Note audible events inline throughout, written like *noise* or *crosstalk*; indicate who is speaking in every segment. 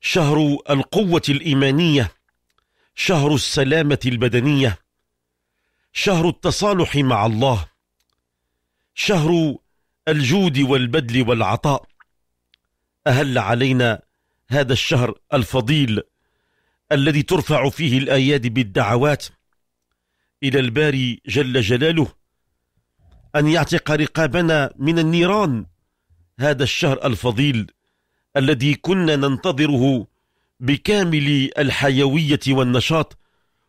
Speaker 1: شهر القوة الإيمانية شهر السلامة البدنية شهر التصالح مع الله شهر الجود والبدل والعطاء أهل علينا هذا الشهر الفضيل الذي ترفع فيه الأياد بالدعوات إلى الباري جل جلاله أن يعتق رقابنا من النيران هذا الشهر الفضيل الذي كنا ننتظره بكامل الحيوية والنشاط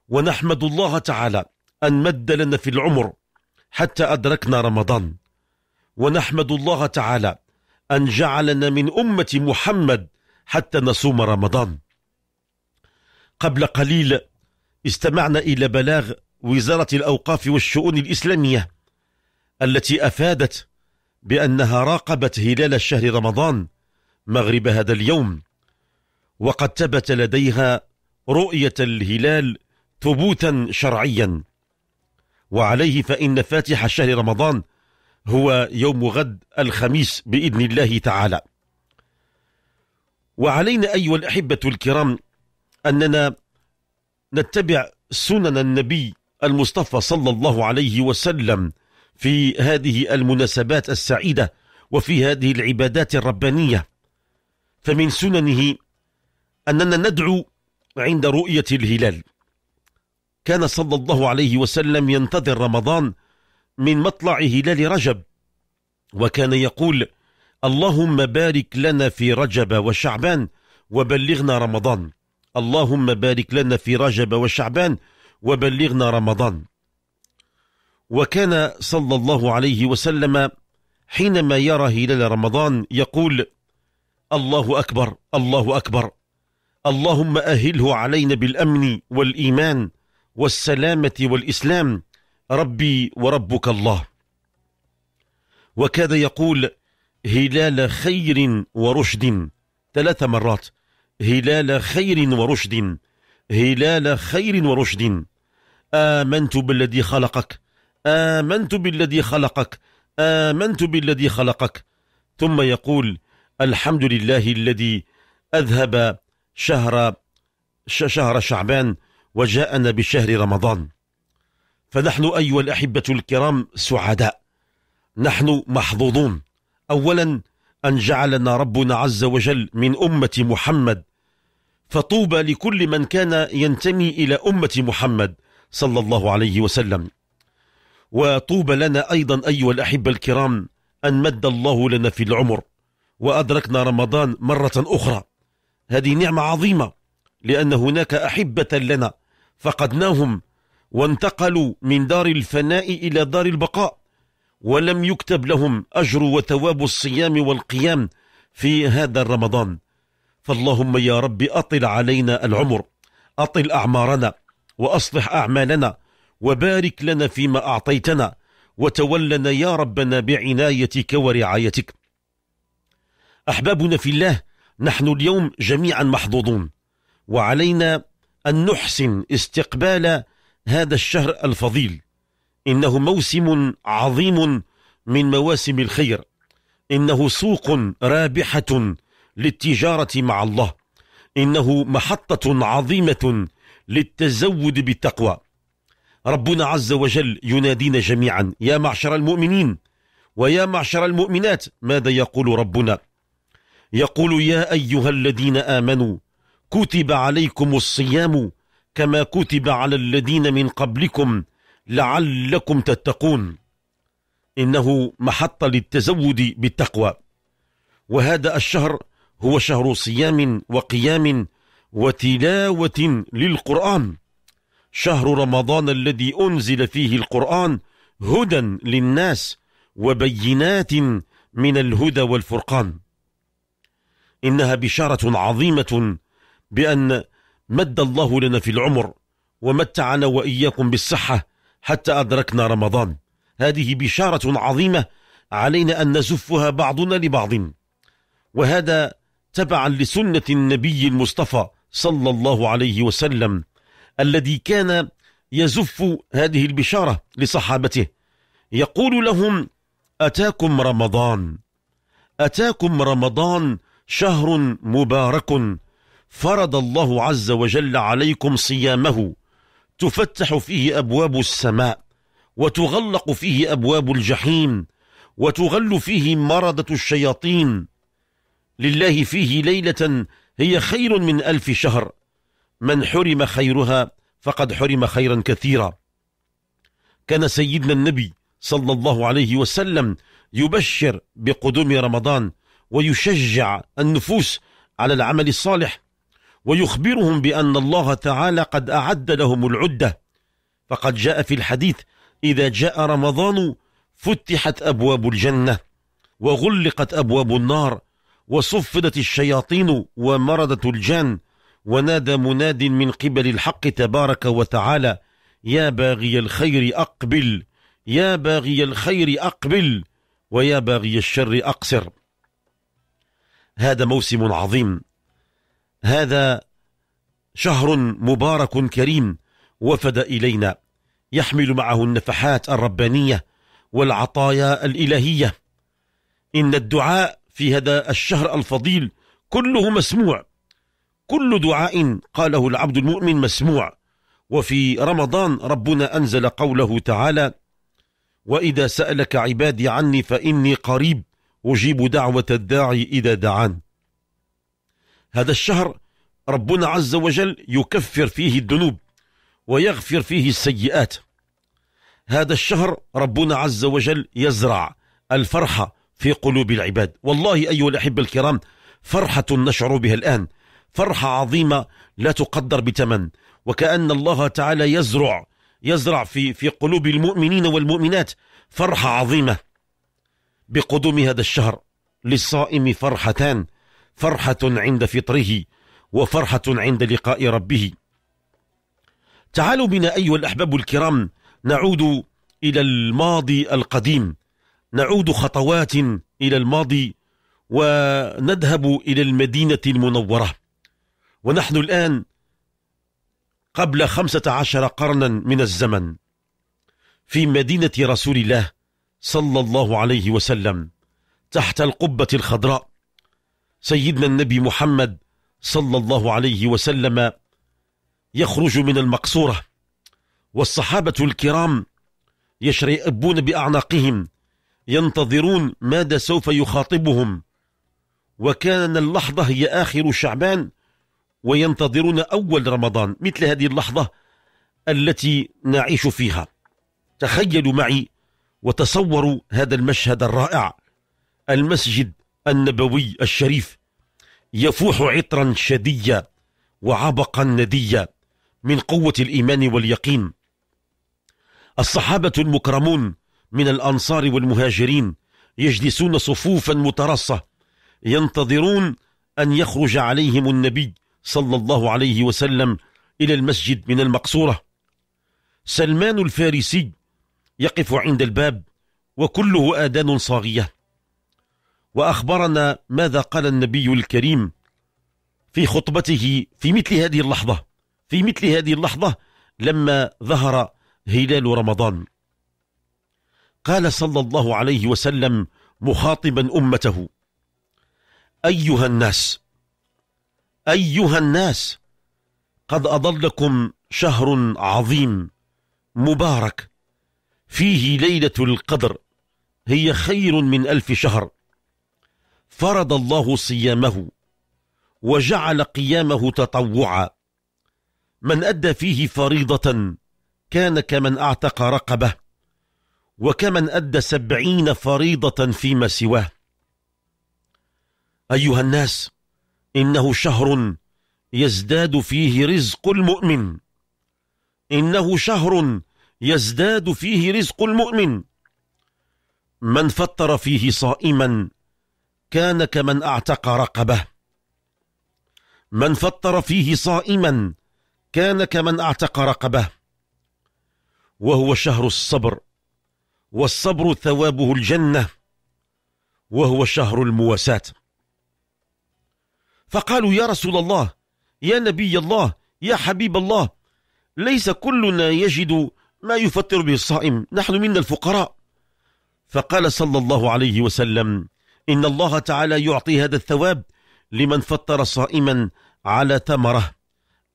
Speaker 1: ونحمد الله تعالى أن مد لنا في العمر حتى أدركنا رمضان ونحمد الله تعالى أن جعلنا من أمة محمد حتى نصوم رمضان قبل قليل استمعنا إلى بلاغ وزارة الأوقاف والشؤون الإسلامية التي أفادت بأنها راقبت هلال شهر رمضان مغرب هذا اليوم وقد ثبت لديها رؤية الهلال ثبوتا شرعيا وعليه فإن فاتح شهر رمضان هو يوم غد الخميس بإذن الله تعالى وعلينا أيها الأحبة الكرام أننا نتبع سنن النبي المصطفى صلى الله عليه وسلم في هذه المناسبات السعيدة وفي هذه العبادات الربانية فمن سننه أننا ندعو عند رؤية الهلال كان صلى الله عليه وسلم ينتظر رمضان من مطلع هلال رجب وكان يقول اللهم بارك لنا في رجب وشعبان وبلغنا رمضان اللهم بارك لنا في رجب وشعبان وبلغنا رمضان وكان صلى الله عليه وسلم حينما يرى هلال رمضان يقول الله أكبر الله أكبر اللهم أهله علينا بالأمن والإيمان والسلامة والإسلام ربي وربك الله وكاد يقول هلال خير ورشد ثلاث مرات هلال خير ورشد هلال خير ورشد آمنت بالذي خلقك آمنت بالذي خلقك آمنت بالذي خلقك ثم يقول الحمد لله الذي أذهب شهر شهر شعبان وجاءنا بشهر رمضان فنحن أيها الأحبة الكرام سعداء نحن محظوظون أولا أن جعلنا ربنا عز وجل من أمة محمد فطوبى لكل من كان ينتمي إلى أمة محمد صلى الله عليه وسلم وطوبى لنا أيضا أيها الأحبة الكرام أن مد الله لنا في العمر وأدركنا رمضان مرة أخرى هذه نعمة عظيمة لأن هناك أحبة لنا فقدناهم وانتقلوا من دار الفناء إلى دار البقاء ولم يكتب لهم أجر وثواب الصيام والقيام في هذا الرمضان فاللهم يا رب أطل علينا العمر أطل أعمارنا وأصلح أعمالنا وبارك لنا فيما أعطيتنا وتولنا يا ربنا بعنايتك ورعايتك احبابنا في الله نحن اليوم جميعا محظوظون وعلينا ان نحسن استقبال هذا الشهر الفضيل انه موسم عظيم من مواسم الخير انه سوق رابحه للتجاره مع الله انه محطه عظيمه للتزود بالتقوى ربنا عز وجل ينادينا جميعا يا معشر المؤمنين ويا معشر المؤمنات ماذا يقول ربنا يقول يا أيها الذين آمنوا كتب عليكم الصيام كما كتب على الذين من قبلكم لعلكم تتقون إنه محط للتزود بالتقوى وهذا الشهر هو شهر صيام وقيام وتلاوة للقرآن شهر رمضان الذي أنزل فيه القرآن هدى للناس وبينات من الهدى والفرقان إنها بشارة عظيمة بأن مد الله لنا في العمر ومتعنا وإياكم بالصحة حتى أدركنا رمضان هذه بشارة عظيمة علينا أن نزفها بعضنا لبعض وهذا تبعا لسنة النبي المصطفى صلى الله عليه وسلم الذي كان يزف هذه البشارة لصحابته يقول لهم أتاكم رمضان أتاكم رمضان شهر مبارك فرض الله عز وجل عليكم صيامه تفتح فيه أبواب السماء وتغلق فيه أبواب الجحيم وتغل فيه مرضة الشياطين لله فيه ليلة هي خير من ألف شهر من حرم خيرها فقد حرم خيرا كثيرا كان سيدنا النبي صلى الله عليه وسلم يبشر بقدوم رمضان ويشجع النفوس على العمل الصالح ويخبرهم بأن الله تعالى قد أعد لهم العدة فقد جاء في الحديث إذا جاء رمضان فتحت أبواب الجنة وغلقت أبواب النار وصفدت الشياطين ومردت الجان ونادى مناد من قبل الحق تبارك وتعالى يا باغي الخير أقبل يا باغي الخير أقبل ويا باغي الشر أقصر هذا موسم عظيم هذا شهر مبارك كريم وفد إلينا يحمل معه النفحات الربانية والعطايا الإلهية إن الدعاء في هذا الشهر الفضيل كله مسموع كل دعاء قاله العبد المؤمن مسموع وفي رمضان ربنا أنزل قوله تعالى وإذا سألك عبادي عني فإني قريب أجيب دعوة الداعي إذا دعان هذا الشهر ربنا عز وجل يكفر فيه الذنوب ويغفر فيه السيئات هذا الشهر ربنا عز وجل يزرع الفرحة في قلوب العباد والله أيها الأحبة الكرام فرحة نشعر بها الآن فرحة عظيمة لا تقدر بتمن وكأن الله تعالى يزرع يزرع في في قلوب المؤمنين والمؤمنات فرحة عظيمة بقدوم هذا الشهر للصائم فرحتان فرحة عند فطره وفرحة عند لقاء ربه تعالوا بنا أيها الأحباب الكرام نعود إلى الماضي القديم نعود خطوات إلى الماضي ونذهب إلى المدينة المنورة ونحن الآن قبل خمسة عشر قرنا من الزمن في مدينة رسول الله صلى الله عليه وسلم تحت القبة الخضراء سيدنا النبي محمد صلى الله عليه وسلم يخرج من المقصورة والصحابة الكرام يشرئبون بأعناقهم ينتظرون ماذا سوف يخاطبهم وكان اللحظة هي آخر شعبان وينتظرون أول رمضان مثل هذه اللحظة التي نعيش فيها تخيلوا معي وتصوروا هذا المشهد الرائع المسجد النبوي الشريف يفوح عطرا شديا وعبقا نديا من قوة الإيمان واليقين الصحابة المكرمون من الأنصار والمهاجرين يجلسون صفوفا مترصة ينتظرون أن يخرج عليهم النبي صلى الله عليه وسلم إلى المسجد من المقصورة سلمان الفارسي يقف عند الباب وكله آذان صاغية وأخبرنا ماذا قال النبي الكريم في خطبته في مثل هذه اللحظة في مثل هذه اللحظة لما ظهر هلال رمضان قال صلى الله عليه وسلم مخاطبا أمته أيها الناس أيها الناس قد أضلكم شهر عظيم مبارك فيه ليلة القدر هي خير من ألف شهر فرض الله صيامه وجعل قيامه تطوعا من أدى فيه فريضة كان كمن أعتق رقبة وكمن أدى سبعين فريضة فيما سواه أيها الناس إنه شهر يزداد فيه رزق المؤمن إنه شهر يزداد فيه رزق المؤمن من فطر فيه صائما كان كمن اعتق رقبه من فطر فيه صائما كان كمن اعتق رقبه وهو شهر الصبر والصبر ثوابه الجنه وهو شهر المواساه فقالوا يا رسول الله يا نبي الله يا حبيب الله ليس كلنا يجد ما يفطر به الصائم نحن منا الفقراء فقال صلى الله عليه وسلم إن الله تعالى يعطي هذا الثواب لمن فطر صائما على تمرة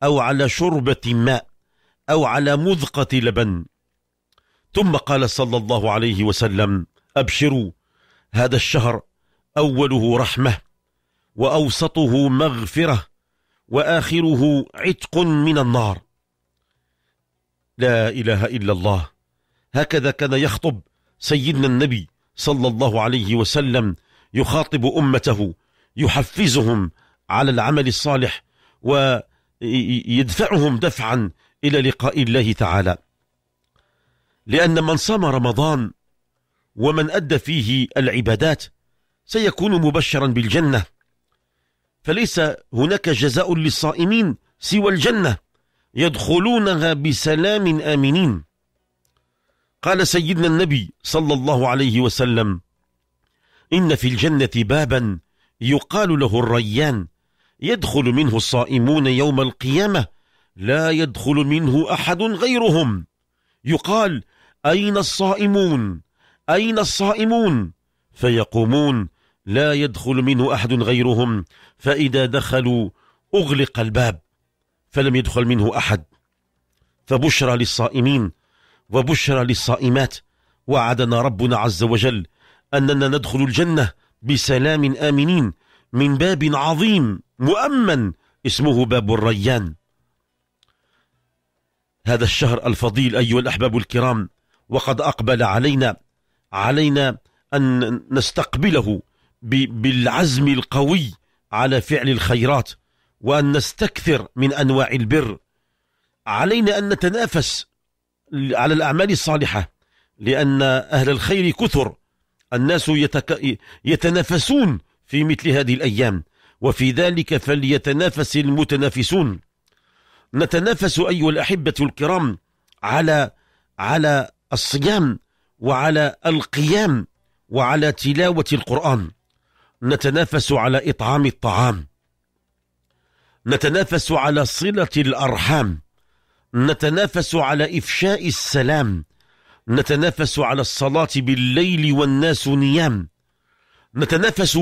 Speaker 1: أو على شربة ماء أو على مذقة لبن ثم قال صلى الله عليه وسلم أبشروا هذا الشهر أوله رحمة وأوسطه مغفرة وآخره عتق من النار لا إله إلا الله هكذا كان يخطب سيدنا النبي صلى الله عليه وسلم يخاطب أمته يحفزهم على العمل الصالح ويدفعهم دفعا إلى لقاء الله تعالى لأن من صام رمضان ومن أدى فيه العبادات سيكون مبشرا بالجنة فليس هناك جزاء للصائمين سوى الجنة يدخلونها بسلام آمنين قال سيدنا النبي صلى الله عليه وسلم إن في الجنة بابا يقال له الريان يدخل منه الصائمون يوم القيامة لا يدخل منه أحد غيرهم يقال أين الصائمون أين الصائمون فيقومون لا يدخل منه أحد غيرهم فإذا دخلوا أغلق الباب فلم يدخل منه احد فبشرى للصائمين وبشرى للصائمات وعدنا ربنا عز وجل اننا ندخل الجنه بسلام امنين من باب عظيم مؤمن اسمه باب الريان هذا الشهر الفضيل ايها الاحباب الكرام وقد اقبل علينا علينا ان نستقبله بالعزم القوي على فعل الخيرات وأن نستكثر من أنواع البر علينا أن نتنافس على الأعمال الصالحة لأن أهل الخير كثر الناس يتك... يتنافسون في مثل هذه الأيام وفي ذلك فليتنافس المتنافسون نتنافس أيها الأحبة الكرام على على الصيام وعلى القيام وعلى تلاوة القرآن نتنافس على إطعام الطعام نتنافس على صلة الأرحام نتنافس على إفشاء السلام نتنافس على الصلاة بالليل والناس نيام نتنافس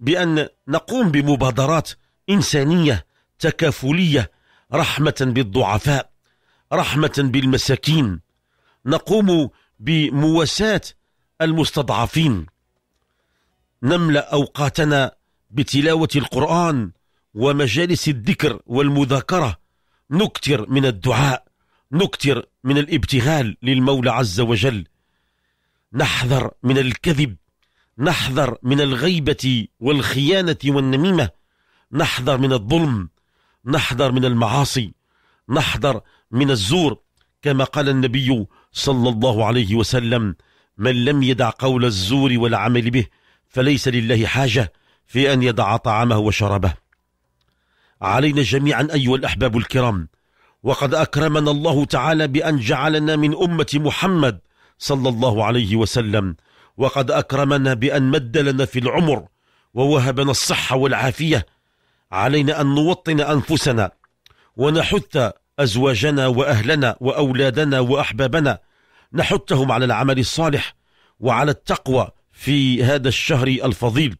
Speaker 1: بأن نقوم بمبادرات إنسانية تكافلية رحمة بالضعفاء رحمة بالمساكين نقوم بمواساة المستضعفين نملأ أوقاتنا بتلاوة القرآن ومجالس الذكر والمذاكرة نكتر من الدعاء نكتر من الابتغال للمولى عز وجل نحذر من الكذب نحذر من الغيبة والخيانة والنميمة نحذر من الظلم نحذر من المعاصي نحذر من الزور كما قال النبي صلى الله عليه وسلم من لم يدع قول الزور والعمل به فليس لله حاجة في أن يدع طعامه وشربه علينا جميعا أيها الأحباب الكرام وقد أكرمنا الله تعالى بأن جعلنا من أمة محمد صلى الله عليه وسلم وقد أكرمنا بأن مد لنا في العمر ووهبنا الصحة والعافية علينا أن نوطن أنفسنا ونحث أزواجنا وأهلنا وأولادنا وأحبابنا نحثهم على العمل الصالح وعلى التقوى في هذا الشهر الفضيل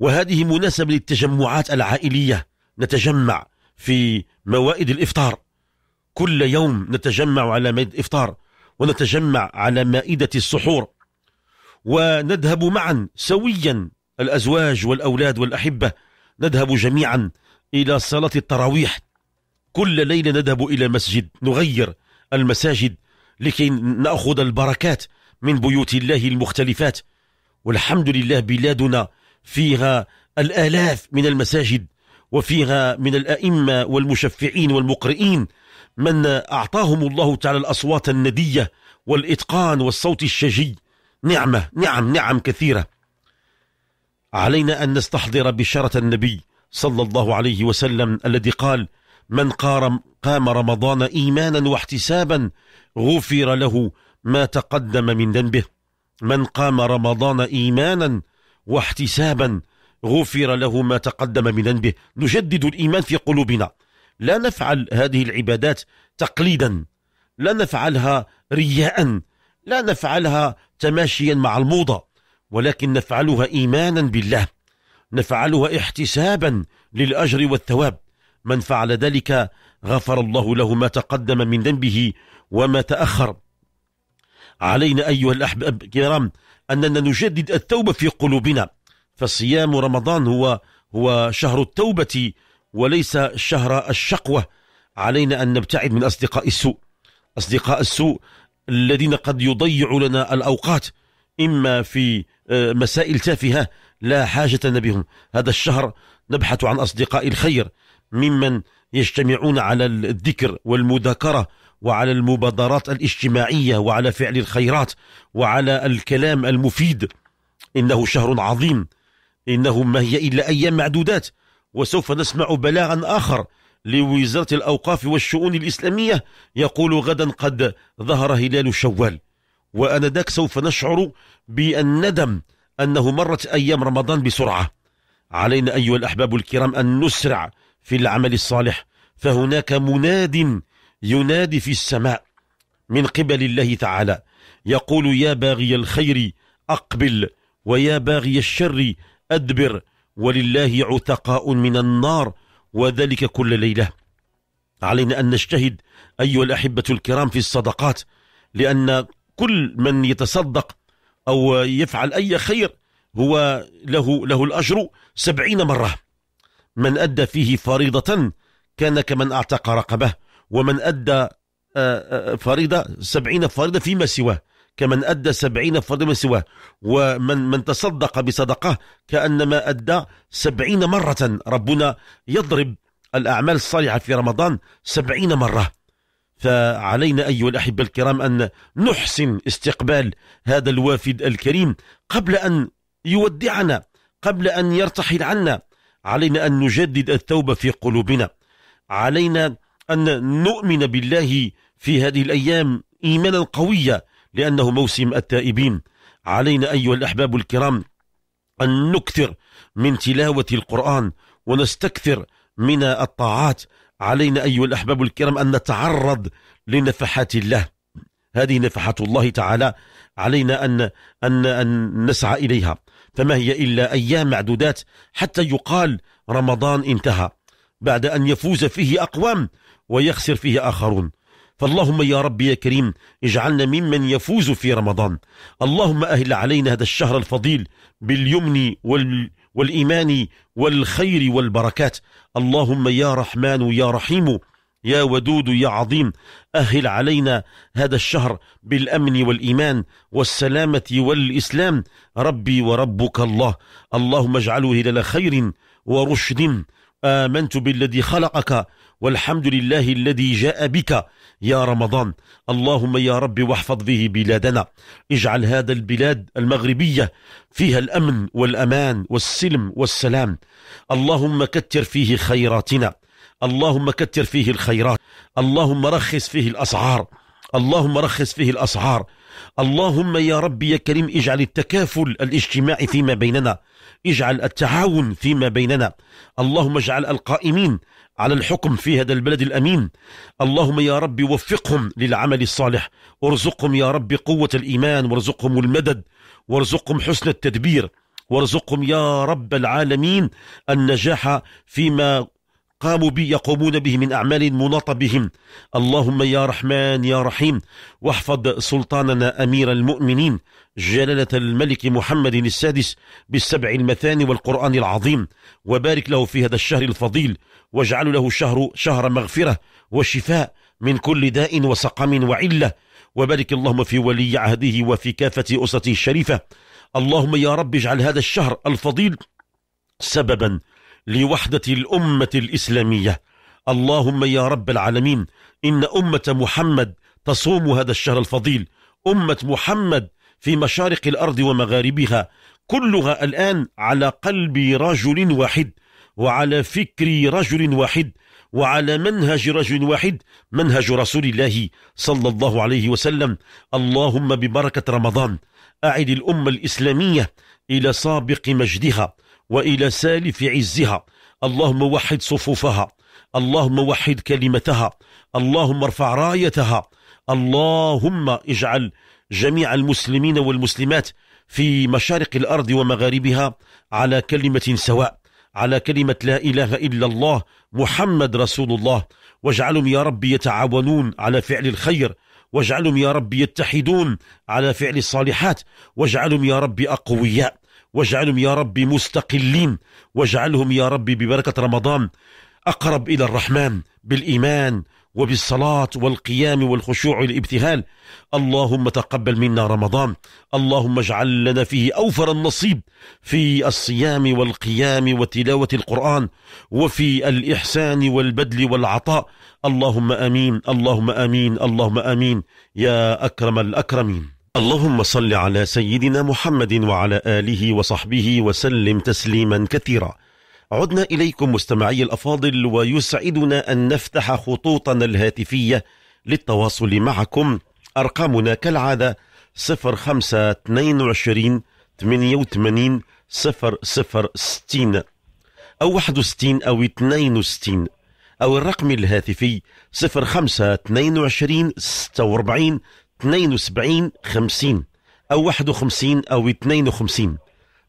Speaker 1: وهذه مناسبة للتجمعات العائلية نتجمع في موائد الإفطار كل يوم نتجمع على مائدة الإفطار ونتجمع على مائدة السحور ونذهب معا سويا الأزواج والأولاد والأحبة نذهب جميعا إلى صلاة التراويح كل ليلة نذهب إلى مسجد نغير المساجد لكي نأخذ البركات من بيوت الله المختلفات والحمد لله بلادنا فيها الآلاف من المساجد وفيها من الأئمة والمشفعين والمقرئين من أعطاهم الله تعالى الأصوات الندية والإتقان والصوت الشجي نعمة نعم نعم كثيرة علينا أن نستحضر بشارة النبي صلى الله عليه وسلم الذي قال من قام رمضان إيمانا واحتسابا غفر له ما تقدم من ذنبه من قام رمضان إيمانا واحتسابا غفر له ما تقدم من ذنبه نجدد الإيمان في قلوبنا لا نفعل هذه العبادات تقليدا لا نفعلها رياء لا نفعلها تماشيا مع الموضة ولكن نفعلها إيمانا بالله نفعلها احتسابا للأجر والثواب من فعل ذلك غفر الله له ما تقدم من ذنبه وما تأخر علينا أيها الأحباب الكرام أننا نجدد التوبة في قلوبنا فصيام رمضان هو هو شهر التوبة وليس شهر الشقوة علينا أن نبتعد من أصدقاء السوء أصدقاء السوء الذين قد يضيعوا لنا الأوقات إما في آه، مسائل تافهة لا حاجة بهم هذا الشهر نبحث عن أصدقاء الخير ممن يجتمعون على الذكر والمذاكرة وعلى المبادرات الاجتماعية وعلى فعل الخيرات وعلى الكلام المفيد إنه شهر عظيم إنه ما هي إلا أيام معدودات وسوف نسمع بلاغا آخر لوزارة الأوقاف والشؤون الإسلامية يقول غدا قد ظهر هلال شوال ذاك سوف نشعر بالندم أنه مرت أيام رمضان بسرعة علينا أيها الأحباب الكرام أن نسرع في العمل الصالح فهناك مناد ينادي في السماء من قبل الله تعالى يقول يا باغي الخير أقبل ويا باغي الشر أدبر ولله عتقاء من النار وذلك كل ليلة علينا أن نجتهد أيها الأحبة الكرام في الصدقات لأن كل من يتصدق أو يفعل أي خير هو له, له الأجر سبعين مرة من أدى فيه فريضة كان كمن أعتق رقبه ومن أدى آه، آه، فريضة سبعين فريضة فيما سواه كمن أدى سبعين فريضة فيما سواه ومن من تصدق بصدقه كأنما أدى سبعين مرة ربنا يضرب الأعمال الصالحة في رمضان سبعين مرة فعلينا أيها الأحبة الكرام أن نحسن استقبال هذا الوافد الكريم قبل أن يودعنا قبل أن يرتحل عنا علينا أن نجدد التوبة في قلوبنا علينا أن نؤمن بالله في هذه الأيام إيمانا قويا لأنه موسم التائبين علينا أيها الأحباب الكرام أن نكثر من تلاوة القرآن ونستكثر من الطاعات علينا أيها الأحباب الكرام أن نتعرض لنفحات الله هذه نفحات الله تعالى علينا أن, أن, أن نسعى إليها فما هي إلا أيام معدودات حتى يقال رمضان انتهى بعد أن يفوز فيه أقوام ويخسر فيه آخرون فاللهم يا رب يا كريم اجعلنا ممن يفوز في رمضان اللهم أهل علينا هذا الشهر الفضيل باليمن وال والإيمان والخير والبركات اللهم يا رحمن يا رحيم يا ودود يا عظيم أهل علينا هذا الشهر بالأمن والإيمان والسلامة والإسلام ربي وربك الله اللهم اجعله هلال خير ورشد آمنت بالذي خلقك والحمد لله الذي جاء بك يا رمضان اللهم يا رب واحفظ به بلادنا اجعل هذا البلاد المغربية فيها الأمن والأمان والسلم والسلام اللهم كتر فيه خيراتنا اللهم كتر فيه الخيرات اللهم رخص فيه الأسعار اللهم رخص فيه الأسعار اللهم يا ربي يا كريم اجعل التكافل الاجتماعي فيما بيننا اجعل التعاون فيما بيننا اللهم اجعل القائمين على الحكم في هذا البلد الأمين اللهم يا رب وفقهم للعمل الصالح وارزقهم يا رب قوة الإيمان وارزقهم المدد وارزقهم حسن التدبير وارزقهم يا رب العالمين النجاح فيما قاموا بي يقومون به من أعمال مناط بهم اللهم يا رحمن يا رحيم واحفظ سلطاننا أمير المؤمنين جلالة الملك محمد السادس بالسبع المثاني والقرآن العظيم وبارك له في هذا الشهر الفضيل واجعل له شهر شهر مغفرة وشفاء من كل داء وسقم وعلة وبارك اللهم في ولي عهده وفي كافة أسرته الشريفة اللهم يا رب اجعل هذا الشهر الفضيل سببا لوحدة الأمة الإسلامية اللهم يا رب العالمين إن أمة محمد تصوم هذا الشهر الفضيل أمة محمد في مشارق الأرض ومغاربها كلها الآن على قلب رجل واحد وعلى فكر رجل واحد وعلى منهج رجل واحد منهج رسول الله صلى الله عليه وسلم اللهم ببركة رمضان أعد الأمة الإسلامية إلى سابق مجدها والى سالف عزها اللهم وحد صفوفها اللهم وحد كلمتها اللهم ارفع رايتها اللهم اجعل جميع المسلمين والمسلمات في مشارق الارض ومغاربها على كلمه سواء على كلمه لا اله الا الله محمد رسول الله واجعلهم يا رب يتعاونون على فعل الخير واجعلهم يا رب يتحدون على فعل الصالحات واجعلهم يا رب اقوياء واجعلهم يا رب مستقلين واجعلهم يا رب ببركة رمضان أقرب إلى الرحمن بالإيمان وبالصلاة والقيام والخشوع والابتهال اللهم تقبل منا رمضان اللهم اجعل لنا فيه أوفر النصيب في الصيام والقيام وتلاوة القرآن وفي الإحسان والبدل والعطاء اللهم أمين اللهم أمين اللهم أمين يا أكرم الأكرمين اللهم صل على سيدنا محمد وعلى آله وصحبه وسلم تسليما كثيرا عدنا إليكم مستمعي الأفاضل ويسعدنا أن نفتح خطوطنا الهاتفية للتواصل معكم أرقامنا كالعادة 0522 88 0060 أو 61 أو 62 أو الرقم الهاتفي 0522 46 72 50 أو 51 أو 52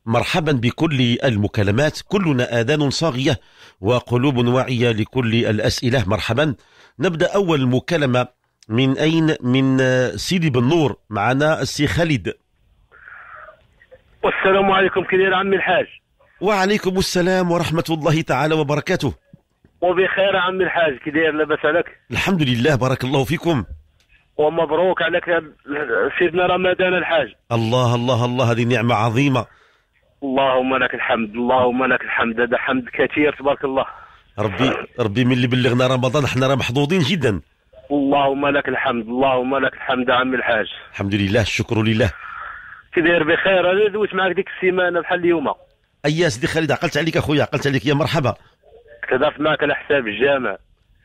Speaker 1: مرحبا بكل المكالمات كلنا آذان صاغية وقلوب واعية لكل الأسئلة مرحبا نبدأ أول مكالمة من أين من سيدي بن نور معنا السي خالد والسلام عليكم كبير عمي الحاج وعليكم السلام ورحمة الله تعالى وبركاته
Speaker 2: وبخير عمي الحاج كي لاباس عليك
Speaker 1: الحمد لله بارك الله فيكم
Speaker 2: ومبروك عليك سيدنا رمضان الحاج
Speaker 1: الله الله الله هذه نعمة عظيمة
Speaker 2: اللهم لك الحمد اللهم لك الحمد هذا حمد كثير تبارك الله
Speaker 1: ربي ربي من اللي بلغنا رمضان احنا راه محظوظين جدا اللهم لك الحمد اللهم لك الحمد عمي الحاج الحمد لله الشكر لله كي بخير انا
Speaker 2: دويت معك ديك السيمانه بحال اليوم
Speaker 1: اي سيدي خالد عقلت عليك اخويا عقلت عليك يا مرحبا تهضرت معك على حساب الجامع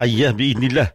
Speaker 1: اياه باذن الله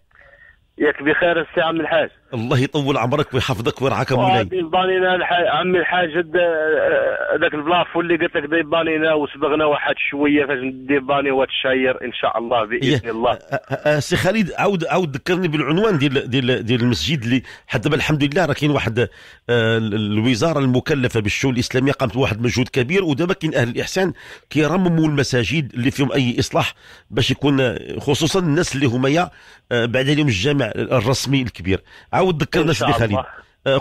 Speaker 1: ياك بخير السي عم الحاج الله يطول عمرك ويحفظك ويرعاك مولاي
Speaker 2: بانينا عمي الحاج آه، ذاك البلاف اللي قلت لك بانينا وصبغنا وسبغنا واحد شويه فاش ديباني وتشير ان شاء الله باذن إيه. الله
Speaker 1: آه، آه، سي خالد عاود عاود ذكرني بالعنوان ديال ديال ديال المسجد اللي حتى الحمد لله راه كاين واحد الوزاره المكلفه بالشؤون الاسلاميه قامت بواحد مجهود كبير ودابا كاين اهل الاحسان كيرمموا المساجد اللي فيهم اي اصلاح باش يكون خصوصا الناس اللي هما بعد اليوم الجامع الرسمي الكبير عاود ذكرنا سيدي خالد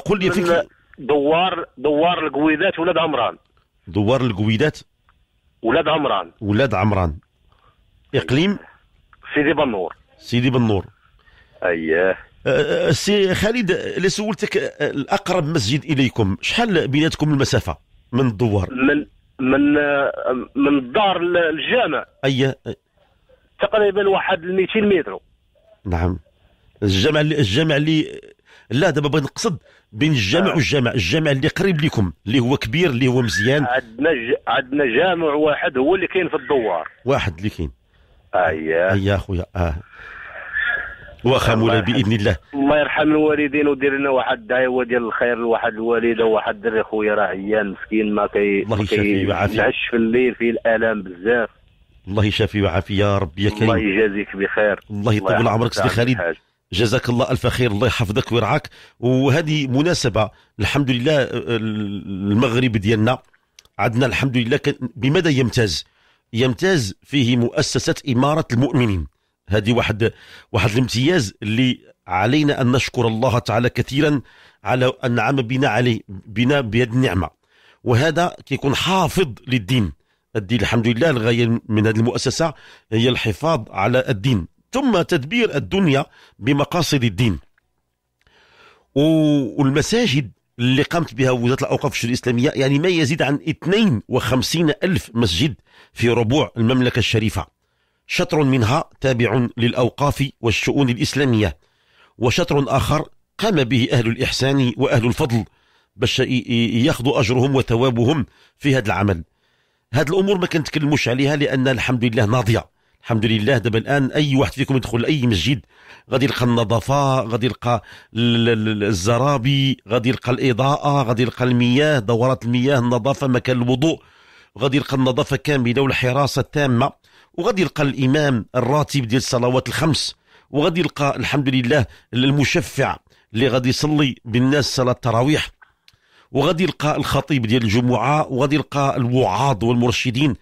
Speaker 1: قل لي فكرة دوار دوار القويدات ولاد عمران دوار القويدات ولاد عمران ولاد عمران اقليم سيدي بنور سيدي بنور اييه آه، آه، سي خالد اللي سولتك آه، الاقرب مسجد اليكم شحال بيناتكم المسافه من الدوار
Speaker 2: من من من الدار للجامع
Speaker 1: اي تقريبا واحد 200 متر نعم الجامع اللي الجامع اللي لا دابا بغيت نقصد بين الجامع آه. والجامع الجامع اللي قريب لكم اللي هو كبير اللي هو مزيان
Speaker 2: عندنا ج... عندنا جامع واحد هو اللي كاين في الدوار
Speaker 1: واحد اللي كاين اييه اييه خويا اه واخا مولاي باذن الله
Speaker 2: الله يرحم الوالدين ودير لنا واحد الدعوه ديال الخير لواحد الوالده وواحد الدري خويا راه عيان مسكين ما
Speaker 1: كي الله يشافيه ويعافيه يعش في الليل فيه الالام بزاف الله يشافيه ويعافيه يا ربي يا كريم الله يجازيك بخير الله يطول عمرك سيدي خالد جزاك الله الف خير الله يحفظك ويرعاك وهذه مناسبه الحمد لله آه، المغرب ديالنا عندنا الحمد لله بماذا يمتاز يمتاز فيه مؤسسه اماره المؤمنين هذه واحد واحد الامتياز اللي علينا ان نشكر الله تعالى كثيرا على ان عام بنا عليه بنا بهذه النعمه وهذا كيكون حافظ للدين الدين الحمد لله الغايه من هذه المؤسسه هي الحفاظ على الدين ثم تدبير الدنيا بمقاصد الدين والمساجد اللي قامت بها وزارة الأوقاف الشرعية الإسلامية يعني ما يزيد عن 52 ألف مسجد في ربوع المملكة الشريفة شطر منها تابع للأوقاف والشؤون الإسلامية وشطر آخر قام به أهل الإحسان وأهل الفضل باش ياخذوا أجرهم وثوابهم في هذا العمل هذه الأمور ما كنتكلموش عليها لأن الحمد لله ناضية الحمد لله دابا الان اي واحد فيكم يدخل اي مسجد غادي يلقى النظافه غادي يلقى الزرابي غادي يلقى الاضاءه غادي يلقى المياه دورات المياه النظافه مكان الوضوء وغادي يلقى النظافه كامله والحراسه التامه وغادي يلقى الامام الراتب ديال الصلوات الخمس وغادي يلقى الحمد لله المشفع اللي غادي يصلي بالناس صلاه التراويح وغادي يلقى الخطيب ديال الجمعه وغادي يلقى الوعاظ والمرشدين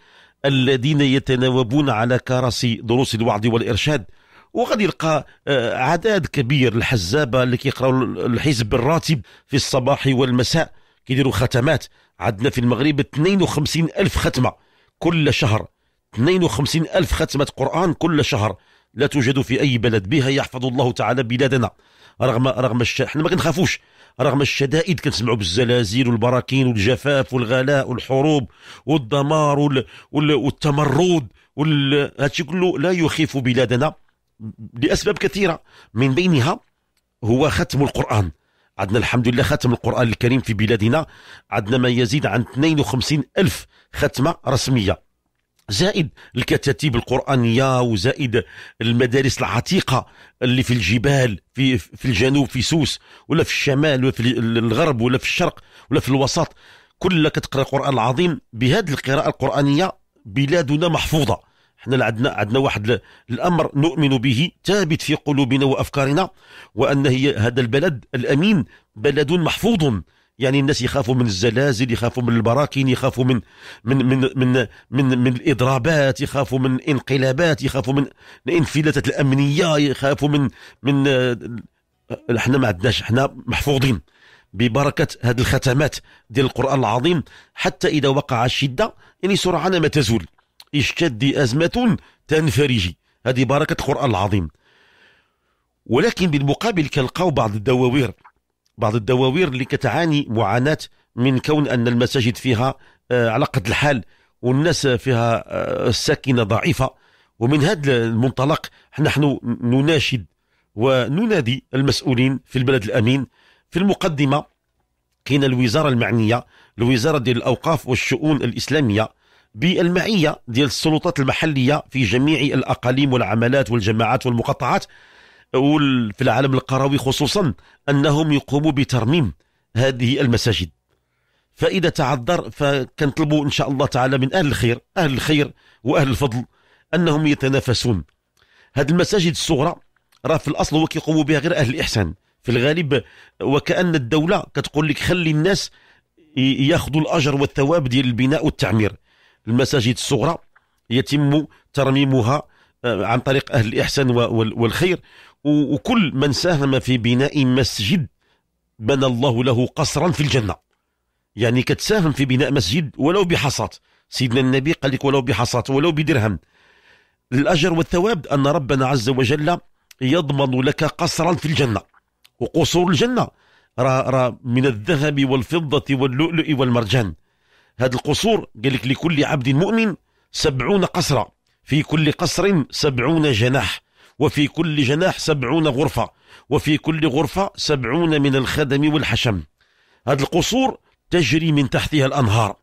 Speaker 1: الذين يتناوبون على كراسي دروس الوعظ والإرشاد وغادي يلقى آه، عدد كبير الحزابة اللي كيقراو الحزب الراتب في الصباح والمساء كيديروا ختمات عندنا في المغرب 52 ألف ختمة كل شهر 52 ألف ختمة قرآن كل شهر لا توجد في أي بلد بها يحفظ الله تعالى بلادنا رغم رغم الش... احنا ما كنخافوش رغم الشدائد كنسمعوا بالزلازل والبراكين والجفاف والغلاء والحروب والدمار وال... وال... والتمرد وال... هادشي كله لا يخيف بلادنا لأسباب كثيرة من بينها هو ختم القرآن عندنا الحمد لله ختم القرآن الكريم في بلادنا عندنا ما يزيد عن 52 ألف ختمة رسمية زائد الكتاتيب القرآنية وزائد المدارس العتيقة اللي في الجبال في في الجنوب في سوس ولا في الشمال ولا في الغرب ولا في الشرق ولا في الوسط كلها كتقرا القرآن العظيم بهذه القراءة القرآنية بلادنا محفوظة احنا عندنا عندنا واحد الامر نؤمن به ثابت في قلوبنا وافكارنا وان هي هذا البلد الامين بلد محفوظ يعني الناس يخافوا من الزلازل يخافوا من البراكين يخافوا من من من من من, من الاضرابات يخافوا من انقلابات يخافوا من انفلاتات الامنيه يخافوا من من احنا ما عندناش احنا محفوظين ببركه هذه الختمات ديال القران العظيم حتى اذا وقع الشده يعني سرعان ما تزول اشتد ازمه تنفرج هذه بركه القران العظيم ولكن بالمقابل كنلقاو بعض الدواوير بعض الدواوير اللي كتعاني معاناة من كون أن المساجد فيها آه، على قد الحال والناس فيها الساكنة آه، ضعيفة ومن هذا المنطلق نحن نناشد وننادي المسؤولين في البلد الأمين في المقدمة كاين الوزارة المعنية الوزارة ديال الأوقاف والشؤون الإسلامية بالمعية ديال السلطات المحلية في جميع الأقاليم والعملات والجماعات والمقطعات في العالم القروي خصوصا أنهم يقوموا بترميم هذه المساجد فإذا تعذر فكنطلبوا إن شاء الله تعالى من أهل الخير أهل الخير وأهل الفضل أنهم يتنافسون هذه المساجد الصغرى راه في الأصل هو كيقوموا بها غير أهل الإحسان في الغالب وكأن الدولة كتقول لك خلي الناس ياخذوا الأجر والثواب ديال البناء والتعمير المساجد الصغرى يتم ترميمها آه، عن طريق أهل الإحسان والخير وكل من ساهم في بناء مسجد بنى الله له قصرا في الجنة يعني كتساهم في بناء مسجد ولو بحصات سيدنا النبي قال لك ولو بحصات ولو بدرهم الأجر والثواب أن ربنا عز وجل يضمن لك قصرا في الجنة وقصور الجنة را را من الذهب والفضة واللؤلؤ والمرجان هذا القصور قال لك لكل عبد مؤمن سبعون قصرا في كل قصر سبعون جناح وفي كل جناح سبعون غرفة وفي كل غرفة سبعون من الخدم والحشم هذه القصور تجري من تحتها الأنهار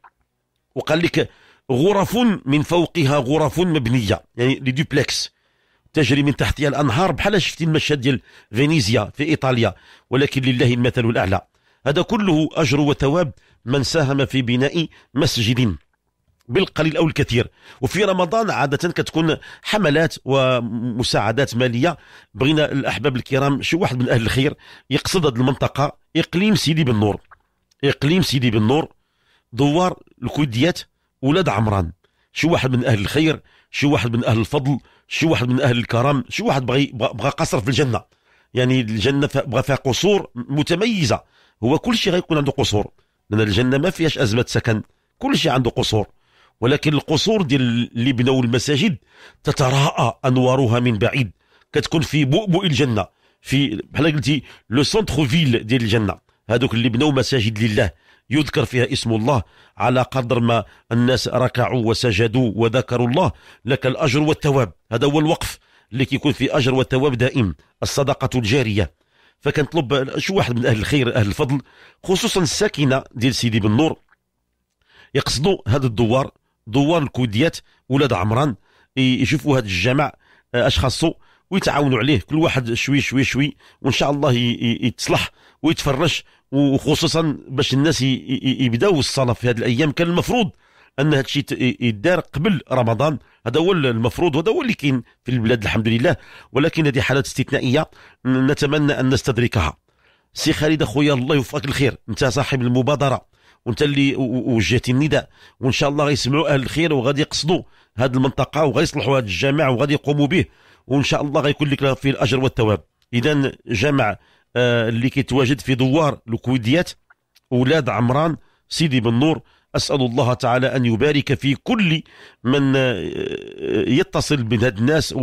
Speaker 1: وقال لك غرف من فوقها غرف مبنية يعني لي تجري من تحتها الأنهار بحال شفتي المشهد ديال فينيزيا في إيطاليا ولكن لله المثل الأعلى هذا كله أجر وثواب من ساهم في بناء مسجد بالقليل او الكثير وفي رمضان عاده كتكون حملات ومساعدات ماليه بغينا الاحباب الكرام شي واحد من اهل الخير يقصد هذه المنطقه اقليم سيدي بن نور اقليم سيدي بن نور دوار الكويديات ولاد عمران شي واحد من اهل الخير شي واحد من اهل الفضل شي واحد من اهل الكرم شي واحد بغى بغى قصر في الجنه يعني الجنه بغى فيها قصور متميزه هو كل شيء غيكون عنده قصور لان الجنه ما فيهاش ازمه سكن كل شيء عنده قصور ولكن القصور ديال اللي بنوا المساجد تتراءى انوارها من بعيد كتكون في بؤبؤ الجنه في بحال قلتي لو سونتر فيل ديال الجنه هذوك اللي بنوا مساجد لله يذكر فيها اسم الله على قدر ما الناس ركعوا وسجدوا وذكروا الله لك الاجر والثواب هذا هو الوقف اللي كيكون في اجر وثواب دائم الصدقه الجاريه فكنطلب شي واحد من اهل الخير اهل الفضل خصوصا الساكنه ديال سيدي بن نور يقصدوا هذا الدوار دوار الكوديات ولاد عمران يشوفوا هذا الجمع آه، اش خاصو ويتعاونوا عليه كل واحد شوي شوي شوي وان شاء الله يتصلح ويتفرش وخصوصا باش الناس يبداو الصلاه في هذه الايام كان المفروض ان هذا الشيء يدار قبل رمضان هذا هو المفروض وهذا هو اللي كاين في البلاد الحمد لله ولكن هذه حالات استثنائيه نتمنى ان نستدركها سي خالد اخويا الله يوفقك الخير انت صاحب المبادره وانت اللي وجهتي النداء وان شاء الله غيسمعوا اهل الخير وغادي يقصدوا هذه المنطقه وغيصلحوا هذا الجامع وغادي يقوموا به وان شاء الله غيكون لك في الاجر والثواب اذا جامع آه، اللي كيتواجد في دوار الكويديات اولاد عمران سيدي بن نور اسال الله تعالى ان يبارك في كل من آه، يتصل بهاد الناس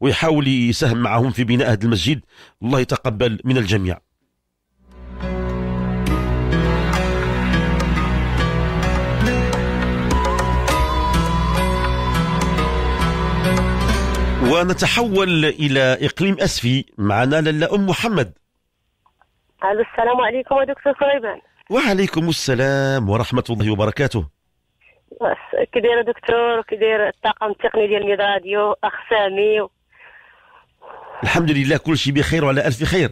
Speaker 1: ويحاول يساهم معهم في بناء هذا المسجد الله يتقبل من الجميع ونتحول الى اقليم اسفي معنا لالا ام محمد
Speaker 3: الو السلام عليكم دكتور سليمان
Speaker 1: وعليكم السلام ورحمه الله وبركاته
Speaker 3: كي دكتور كي داير الطاقم التقني ديال ميد اخ سامي و...
Speaker 1: الحمد لله كل شيء بخير وعلى الف خير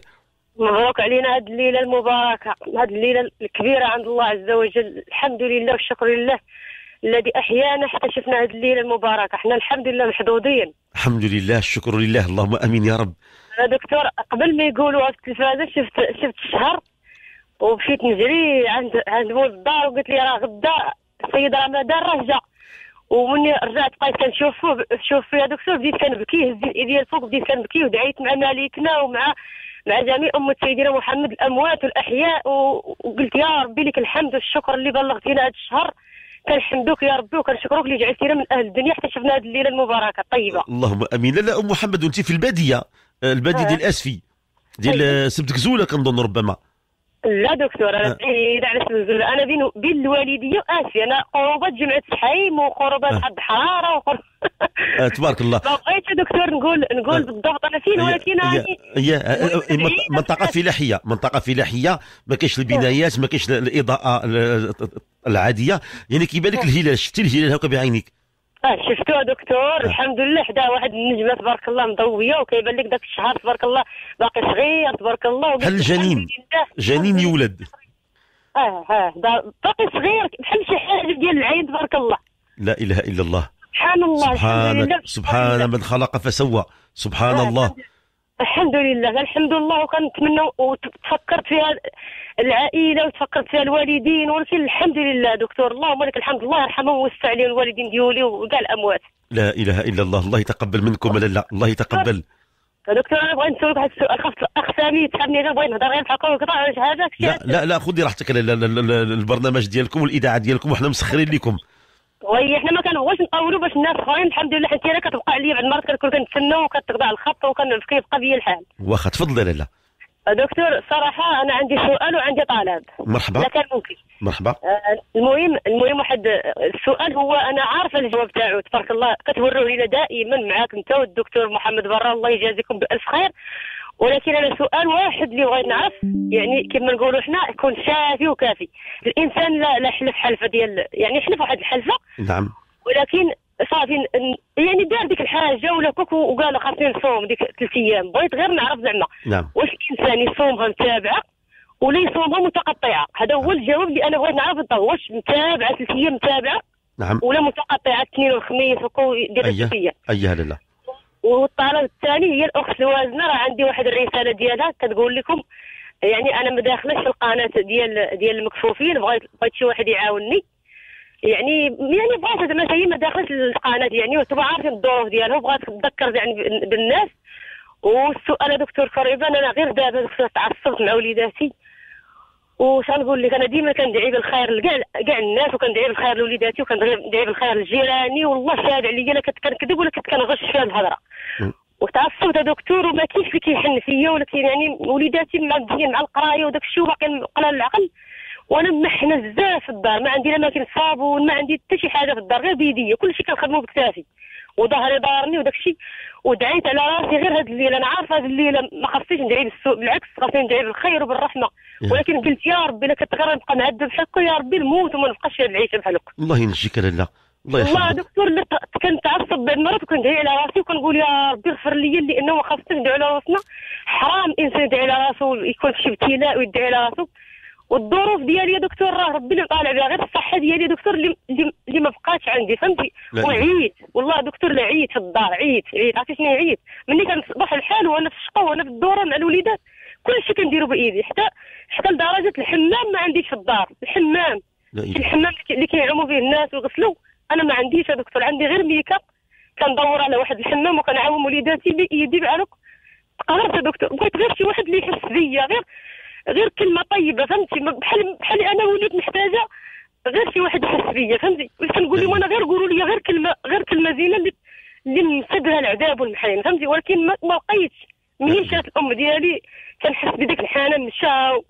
Speaker 3: مبروك علينا هذه الليله المباركه هذه الليله الكبيره عند الله عز وجل الحمد لله والشكر لله الذي احيانا حتى شفنا هذه الليله المباركه احنا الحمد لله محظوظين
Speaker 1: الحمد لله الشكر لله اللهم امين يا رب
Speaker 3: دكتور قبل ما يقولوا في التلفازه شفت شفت الشهر ومشيت نجري عند عند مول الدار وقلت لي راه غدا السيد رمضان راه جا ومني رجعت بقيت كنشوف شوف يا دكتور بديت كنبكي هزيت ايديا الفوق بديت كنبكي ودعيت مع مالكنا ومع مع جميع أمة سيدنا محمد الأموات والأحياء وقلت يا ربي لك الحمد والشكر اللي بلغتينا هذا الشهر كنحمدوك يا ربي وكنشكروك اللي جعلتينا من اهل الدنيا حتى شفنا هذه الليله المباركه الطيبه
Speaker 1: اللهم امين لا ام محمد وانت في الباديه آه، الباديه آه. ديال اسفي ديال طيب. آه، سبت كزوله كنظن ربما
Speaker 3: لا دكتور انا أه. إيه، بعيد على الزلزال انا بين بين الوالديه واسيا انا قربات جمعه سحيم وقربات أه. حد حراره
Speaker 1: أه، تبارك الله *laughs*
Speaker 3: ما يا دكتور نقول نقول بالضبط انا فين ولكن
Speaker 1: هي يعني منطقه فلاحيه منطقه فلاحيه ما كاينش البنايات ما كاينش الاضاءه العاديه يعني كيبان لك الهلال شفتي الهلال هكا بعينيك
Speaker 3: اه شفتوها دكتور آه. الحمد لله حدا واحد النجمه تبارك الله مضويه وكيبان لك ذاك الشهر تبارك الله باقي صغير تبارك الله بحال جنين
Speaker 1: جنين يولد
Speaker 3: اه اه باقي صغير بحال شي حاجه ديال العين تبارك الله
Speaker 1: لا اله الا الله
Speaker 3: سبحان الله
Speaker 1: سبحان من خلق فسوى سبحان آه، الله
Speaker 3: الحمد لله الحمد لله وكنتمنى وتفكرت فيها العائله وتفكرت فيها الوالدين ولكن الحمد لله دكتور اللهم لك الحمد الله يرحمهم ويوسع عليهم الوالدين ديولي وكاع الاموات
Speaker 1: لا اله الا الله الله يتقبل منكم لا الله يتقبل
Speaker 3: دكتور انا بغيت نسولك واحد السؤال خفت اخ سامي تفهمني غير بغيت نهضر غير نحقق ونقطع هذاك لا
Speaker 1: لا لا خذي راحتك البرنامج ديالكم والاذاعه ديالكم وحنا مسخرين لكم
Speaker 3: وي حنا ما كنبغوش نطولوا باش الناس اخرين الحمد لله حيت انا كتوقع لي بعد المرات كنكون كنتسنى على الخط وكنعرف كيبقى بيا الحال
Speaker 1: واخا تفضلي لاله
Speaker 3: دكتور صراحة أنا عندي سؤال وعندي طلب مرحبا إذا كان ممكن مرحبا آه، المهم المهم واحد السؤال هو أنا عارفة الجواب تاعو تبارك الله كتوريه لينا دائما معاك أنت والدكتور محمد برا الله يجازيكم بألف خير ولكن انا سؤال واحد اللي بغيت نعرف يعني كما نقولوا حنا يكون شافي وكافي الانسان لا لا حلف حلفه ديال يعني حلف واحد الحلفه نعم ولكن صافي يعني دار ديك الحاجه ولا كوك وقال خاصني نصوم ديك ثلاث ايام بغيت غير نعرف زعما نعم واش الانسان يصومها متابعه ولا يصومها متقطعه هذا هو الجواب اللي انا بغيت نعرف بالضبط واش متابعه ثلاث ايام متابعه نعم ولا متقطعه اثنين وخميس وكو ديال السبتيه ايها لله والطلب الثاني هي الاخت الوازنه راه عندي واحد الرساله ديالها كتقول لكم يعني انا ما داخلش في القناه ديال ديال المكفوفين بغيت بغيت شي واحد يعاونني يعني يعني بغات زعما هي ما داخلش القناه يعني وتبع عارفين الظروف ديالها وبغات تذكر يعني بالناس والسؤال دكتور فريبان انا غير دابا تعصبت مع وليداتي وشنقول لك انا ديما كندعي بالخير لكاع كاع الناس وكندعي بالخير لوليداتي وكندعي بالخير لجيراني والله شاهد عليا انا كنت كنكذب ولا كنت كنغش في الهضره وتعصبت دكتور وما كاينش اللي كيحن فيا ولا كاين يعني وليداتي معديين مع القرايه وداك الشيء وباقي قلال العقل وانا محنه بزاف في الدار ما عندي لا ماكين صابون ما عندي حتى شي حاجه في الدار غير بيديا كلشي كنخدمو بكتافي وظهري ضارني وداك الشيء ودعيت على راسي غير هذه الليله انا عارفه هذه الليله ما خصنيش ندعي بالسوء بالعكس خاصني ندعي بالخير وبالرحمه ولكن قلت يا ربي لك كتقرر نبقى معذب هكا يا ربي نموت وما نبقاش هاد العيشه بحالك
Speaker 1: الله ينجيك لاله الله يحفظك والله
Speaker 3: دكتور اللي كنتعصب بعض المرات وكندعي على راسي وكنقول يا ربي اغفر لي لانه ما خاصنيش ندعي على راسنا حرام الانسان يدعي على راسه يكون في شي ابتلاء ويدعي على راسه والظروف ديالي يا دكتور راه ربي اللي طالع بها غير الصحه ديالي يا دكتور اللي اللي ما بقاتش عندي فهمتي وعيت والله دكتور لا في الدار عيت عيت عرفتي شنو عيت ملي كنصبح الحال وانا في الشقه وانا في الدوره مع الوليدات كلشي كنديرو بايدي حتى حتى لدرجه الحمام ما عنديش في الدار الحمام الحمام اللي كيعوموا فيه الناس ويغسلوا انا ما عنديش يا دكتور عندي غير ميكا كندور على واحد الحمام وكنعاوم وليداتي بايدي بعرق قررت يا دكتور بغيت غير شي واحد اللي يحس بيا غير غير كلمه طيبه فهمتي بحال بحال انا وليت محتاجه غير شي واحد يحس بيا فهمتي واش كنقول لهم انا غير قولوا لي غير كلمه غير كلمه زينه اللي اللي نسدها العذاب والمحنان فهمتي ولكن ما بقيتش ملي مشات الام ديالي كنحس بديك الحنان مشاو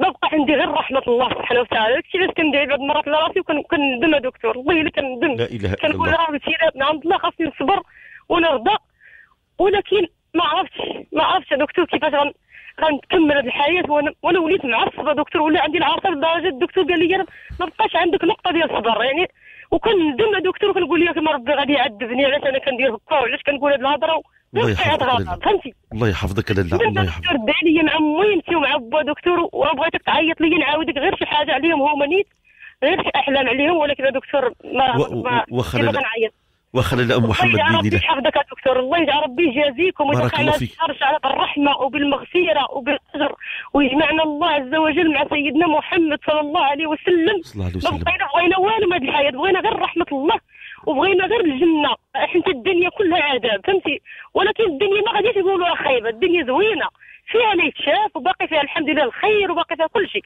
Speaker 3: ما بقى عندي غير رحمه الله سبحانه وتعالى داكشي علاش كندعي بعض المرات لراسي وكندم يا دكتور والله الا كندم لا اله الا كنقول راه مسيره من عند الله خاصني نصبر ونرضى ولكن ما عرفتش ما عرفتش يا دكتور كيفاش غنكمل هذه الحياه وانا وانا وليت معصبه دكتور ولا عندي العصب لدرجه الدكتور قال لي ما بقاش عندك نقطه ديال الصبر يعني وكندم دكتور كنقول يا ربي غادي يعذبني علاش انا كندير هكا وعلاش كنقول هذه الهضره
Speaker 1: الله يحفظك فهمتي الله يحفظك لاله الله
Speaker 3: يحفظك رد عليا مع ميمتي ومع با دكتور وبغيتك تعيط لي نعاودك يعني غير شي حاجه عليهم هما نيت غير شي احلام عليهم ولكن دكتور ما و... ما واخا كنعيط
Speaker 1: واخر ام محمد باذن الله
Speaker 3: يحفظك يا دكتور الله يجعل ربي يجازيكم بارك الله فيك على بالرحمه وبالمغفره وبالاجر ويجمعنا الله عز وجل مع سيدنا محمد صلى الله عليه وسلم صلى الله عليه وسلم بغينا بغينا والو من هذه الحياه بغينا غير رحمه الله وبغينا غير الجنه حيت الدنيا كلها عذاب فهمتي ولكن الدنيا ما غاديش يقولوا راه خايبه الدنيا زوينه فيها اللي يتشاف وباقي فيها الحمد لله الخير وباقي فيها كل شيء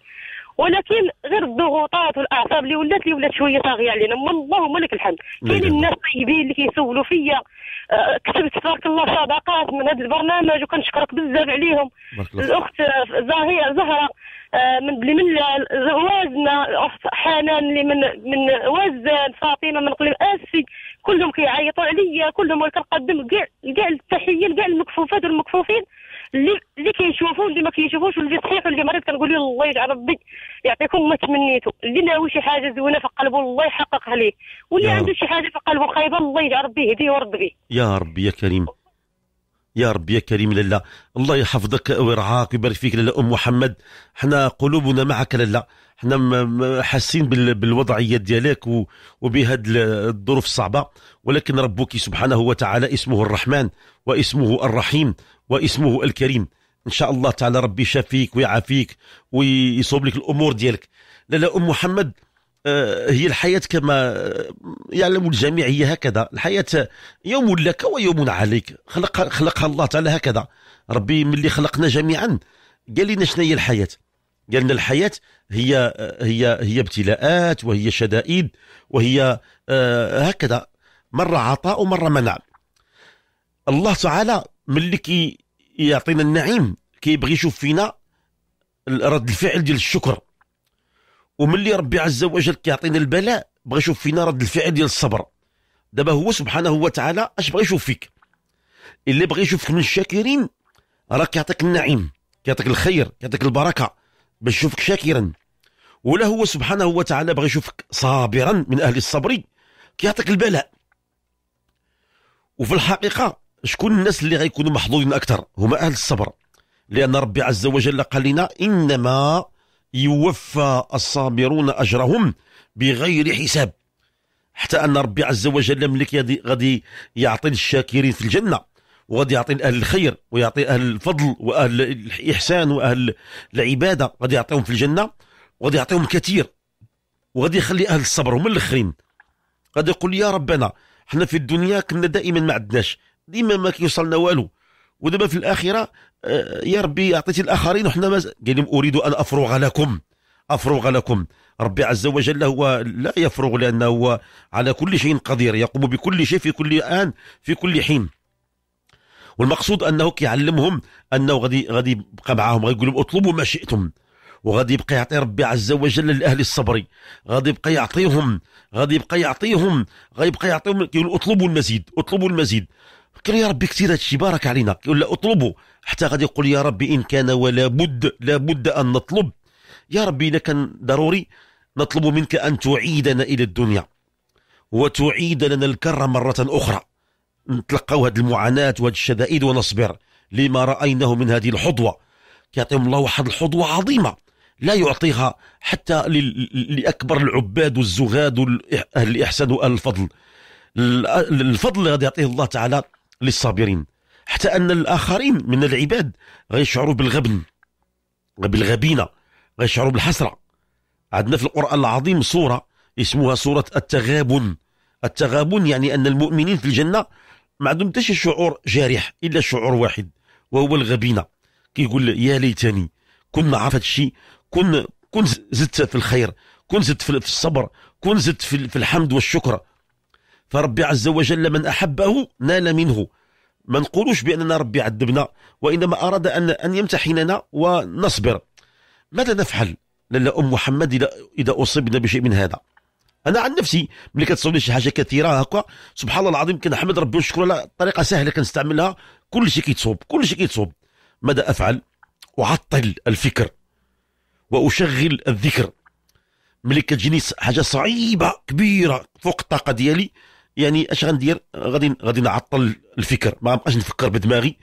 Speaker 3: ولكن غير الضغوطات والاعصاب اللي ولات اللي ولات شويه طاغيه علينا اللهم لك الحمد كاينين الناس طيبين اللي كيسولوا فيا آه، كتبت تبارك الله صدقات من هذا البرنامج وكنشكرك بزاف عليهم الاخت زهير زهره آه، من بلي من وازنا حنان اللي من من وازان فاطمه من قلب اسفي كلهم كيعيطوا عليا كلهم كنقدم كاع كاع التحيه لكاع المكفوفات والمكفوفين اللي اللي كيشوفوا اللي ما كيشوفوش واللي صحيح واللي مريض كنقول له الله يجعل ربي يعطيكم ما تمنيتو اللي ناوي شي حاجه زوينه في قلبه الله يحققها ليه واللي عنده شي حاجه في قلبه خايبه الله يجعل ربي يهديه ويرضي به
Speaker 1: يا ربي يا كريم يا ربي يا كريم لالا الله يحفظك ويرعاك ويبارك فيك لالا ام محمد حنا قلوبنا معك لالا حنا حاسين بالوضعيه ديالك وبهذه الظروف الصعبه ولكن ربك سبحانه وتعالى اسمه الرحمن واسمه الرحيم واسمه الكريم ان شاء الله تعالى ربي يشافيك ويعافيك ويصوب لك الامور ديالك لا لا ام محمد آه، هي الحياة كما آه، يعلم الجميع هي هكذا الحياة يوم لك ويوم عليك خلق خلقها الله تعالى هكذا ربي ملي خلقنا جميعا قال لنا شنو هي الحياة قال لنا الحياة هي آه، هي هي ابتلاءات وهي شدائد وهي هكذا مرة عطاء ومرة منع الله تعالى ملي كي يعطينا النعيم كيبغي يشوف فينا رد الفعل ديال الشكر وملي ربي عز وجل كيعطينا البلاء بغى يشوف فينا رد الفعل ديال الصبر دابا هو سبحانه وتعالى اش بغى يشوف فيك اللي بغى يشوفك من الشاكرين راه كيعطيك النعيم كيعطيك الخير كيعطيك البركه باش يشوفك شاكرا ولا هو سبحانه وتعالى بغى يشوفك صابرا من اهل الصبر كيعطيك البلاء وفي الحقيقه شكون الناس اللي غيكونوا محظوظين اكثر هما اهل الصبر لان ربي عز وجل قال لنا انما يوفى الصابرون اجرهم بغير حساب حتى ان ربي عز وجل ملك غادي يعطي الشاكرين في الجنه وغادي يعطي لاهل الخير ويعطي اهل الفضل واهل الاحسان واهل العباده غادي يعطيهم في الجنه وغادي يعطيهم كثير وغادي يخلي اهل الصبر هما الاخرين غادي يقول يا ربنا حنا في الدنيا كنا دائما ما عندناش ديما ما كيوصلنا والو ودابا في الاخره آه، يا ربي اعطيتي الاخرين وحنا ما قال لهم اريد ان افرغ لكم افرغ لكم ربي عز وجل هو لا يفرغ لانه هو على كل شيء قدير يقوم بكل شيء في كل ان في كل حين والمقصود انه كيعلمهم انه غادي غادي يبقى معاهم غادي يقول لهم اطلبوا ما شئتم وغادي يبقى يعطي ربي عز وجل لاهل الصبر غادي يبقى يعطيهم غادي يبقى يعطيهم غادي يبقى يعطيهم كيقول اطلبوا المزيد اطلبوا المزيد قال يا ربي كثير هادشي بارك علينا ولا اطلبوا حتى غادي يقول يا ربي ان كان ولا بد لا بد ان نطلب يا ربي اذا كان ضروري نطلب منك ان تعيدنا الى الدنيا وتعيد لنا الكره مره اخرى نتلقاو هذه المعاناه وهذه الشدائد ونصبر لما رايناه من هذه الحظوه كيعطيهم الله واحد الحظوه عظيمه لا يعطيها حتى لاكبر العباد والزغاد اهل الاحسان واهل الفضل الفضل اللي غادي يعطيه الله تعالى للصابرين حتى أن الآخرين من العباد غيشعروا بالغبن بالغبينة غيشعروا بالحسرة عندنا في القرآن العظيم سورة اسمها سورة التغابن التغابن يعني أن المؤمنين في الجنة ما عندهم حتى شي شعور جارح إلا شعور واحد وهو الغبينة كيقول يا ليتني كن ما عرفت الشيء كن كن زدت في الخير كن زدت في الصبر كن زدت في الحمد والشكر فربي عز وجل من أحبه نال منه ما نقولوش بأننا ربي عذبنا وإنما أراد أن أن يمتحننا ونصبر ماذا نفعل لالا أم محمد إذا إذا أصبنا بشيء من هذا أنا عن نفسي ملي كتصوني شي حاجة كثيرة هكا سبحان الله العظيم كنحمد ربي ونشكره على طريقة سهلة كنستعملها كل شيء كيتصوب كل شيء كيتصوب ماذا أفعل أعطل الفكر وأشغل الذكر ملي كتجيني حاجة صعيبة كبيرة فوق الطاقة ديالي يعني اش غندير غادي غادي نعطل الفكر ما بقاش نفكر بدماغي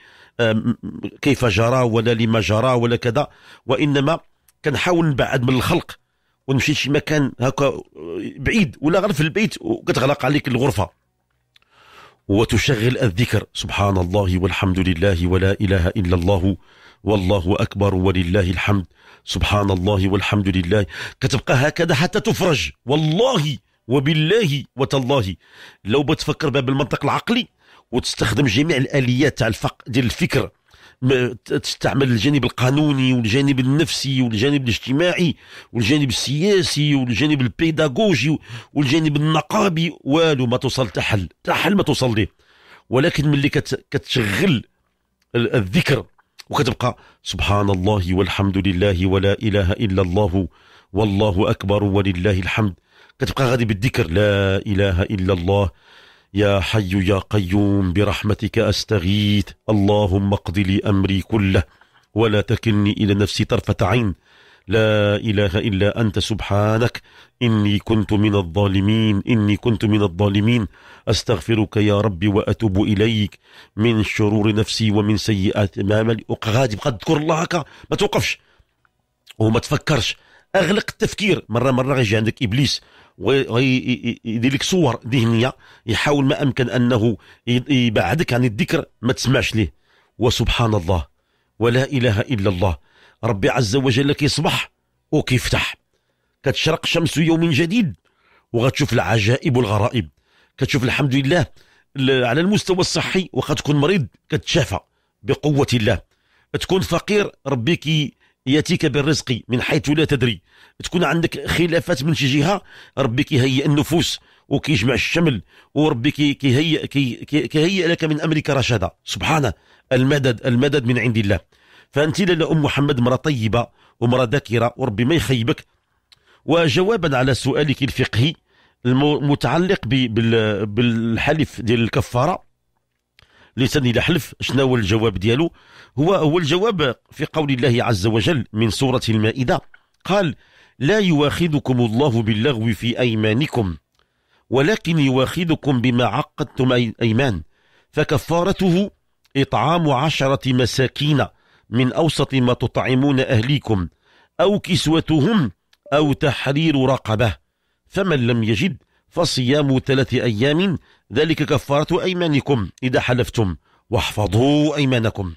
Speaker 1: كيف جرى ولا لما جرى ولا كذا وانما كنحاول نبعد من الخلق ونمشي لشي مكان هكا آه، بعيد ولا غير في البيت وكتغلق عليك الغرفه وتشغل الذكر سبحان الله والحمد لله ولا اله الا الله والله اكبر ولله الحمد سبحان الله والحمد لله كتبقى هكذا حتى تفرج والله وبالله وتالله لو بتفكر باب المنطق العقلي وتستخدم جميع الاليات تاع الفق ديال الفكر تستعمل الجانب القانوني والجانب النفسي والجانب الاجتماعي والجانب السياسي والجانب البيداغوجي والجانب النقابي والو ما توصل تحل تحل ما توصل ليه ولكن ملي كتشغل الذكر وكتبقى سبحان الله والحمد لله ولا اله الا الله والله اكبر ولله الحمد كتبقى غادي بالذكر لا إله إلا الله يا حي يا قيوم برحمتك أستغيث اللهم اقض لي أمري كله ولا تكلني إلى نفسي طرفة عين لا إله إلا أنت سبحانك إني كنت من الظالمين إني كنت من الظالمين أستغفرك يا ربي وأتوب إليك من شرور نفسي ومن سيئات أعمالي غادي بقى تذكر الله هكا ما توقفش وما تفكرش أغلق التفكير مرة مرة يجي عندك إبليس ويدير لك صور ذهنيه يحاول ما امكن انه يبعدك عن الذكر ما تسمعش ليه وسبحان الله ولا اله الا الله ربي عز وجل كيصبح وكيفتح كتشرق شمس يوم جديد وغتشوف العجائب والغرائب كتشوف الحمد لله على المستوى الصحي وقد تكون مريض كتشافى بقوه الله تكون فقير ربي كي ياتيك بالرزق من حيث لا تدري تكون عندك خلافات من شي جهه ربي كيهيئ النفوس وكيجمع الشمل وربي كيهيئ كيهيئ لك من امرك رشدا سبحانه المدد المدد من عند الله فانت لالا ام محمد امراه طيبه ومرة ذاكره وربي ما يخيبك وجوابا على سؤالك الفقهي المتعلق بالحلف ديال الكفاره لسان حلف شنو هو الجواب ديالو هو هو الجواب في قول الله عز وجل من سورة المائدة قال لا يواخذكم الله باللغو في أيمانكم ولكن يواخذكم بما عقدتم أيمان فكفارته إطعام عشرة مساكين من أوسط ما تطعمون أهليكم أو كسوتهم أو تحرير رقبة فمن لم يجد فصيام ثلاثة أيام ذلك كفارة أيمانكم إذا حلفتم واحفظوا أيمانكم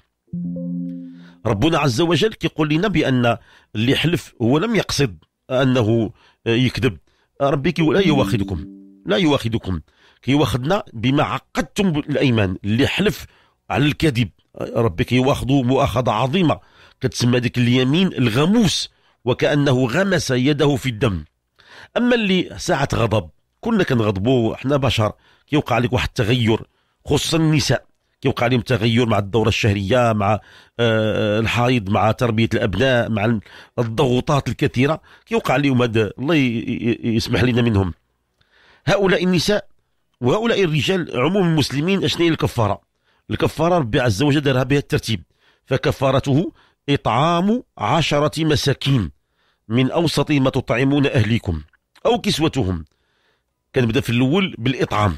Speaker 1: ربنا عز وجل كيقول لنا بأن اللي حلف هو لم يقصد أنه يكذب ربي لا يواخذكم لا يواخذكم كيواخذنا بما عقدتم الأيمان اللي حلف على الكذب ربي كيواخذوا مؤاخذة عظيمة كتسمى ديك اليمين الغموس وكأنه غمس يده في الدم أما اللي ساعة غضب كلنا كنغضبوا احنا بشر كيوقع لك واحد التغير خصوصا النساء كيوقع لهم تغير مع الدوره الشهريه مع آه، آه، الحيض مع تربيه الابناء مع الضغوطات الكثيره كيوقع لهم هذا الله يسمح لنا منهم هؤلاء النساء وهؤلاء الرجال عموم المسلمين اشنو هي الكفاره الكفاره ربي عز وجل دارها بها الترتيب فكفارته اطعام عشره مساكين من اوسط ما تطعمون اهليكم او كسوتهم كنبدا في الاول بالاطعام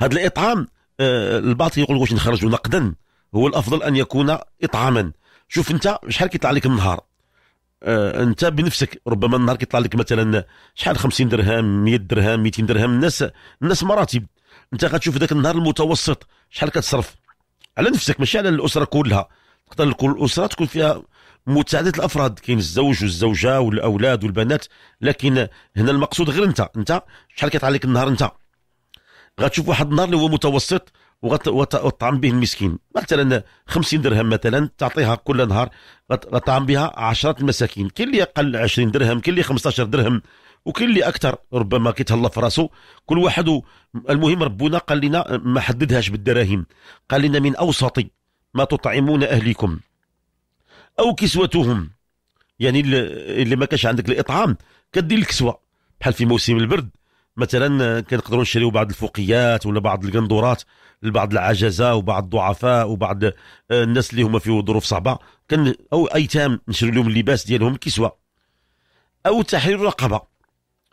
Speaker 1: هذا الاطعام آه البعض يقول واش نخرجوا نقدا هو الافضل ان يكون اطعاما شوف انت شحال كيطلع لك النهار آه انت بنفسك ربما النهار كيطلع لك مثلا شحال 50 درهم 100 درهم 200 درهم الناس الناس مراتب انت غتشوف ذاك النهار المتوسط شحال كتصرف على نفسك ماشي على الاسره كلها تقدر الاسره تكون فيها مساعده الافراد كاين الزوج والزوجه والاولاد والبنات لكن هنا المقصود غير انت انت شحال كتعليك النهار انت غتشوف واحد النهار اللي هو متوسط وغطعم به المسكين مثلا 50 درهم مثلا تعطيها كل نهار غتطعم بها 10 مساكين كاين اللي اقل 20 درهم كاين اللي 15 درهم وكاين اللي اكثر ربما كيتهلا في راسو كل واحد المهم ربنا قال لنا ما حددهاش بالدراهم قال لنا من اوسط ما تطعمون اهليكم او كسوتهم يعني اللي ما كانش عندك الاطعام كدير الكسوه بحال في موسم البرد مثلا كنقدروا نشريو بعض الفوقيات ولا بعض القندورات لبعض العجزه وبعض الضعفاء وبعض آه، الناس اللي هما في ظروف صعبه كان او ايتام نشري لهم اللباس ديالهم الكسوه او تحرير الرقبه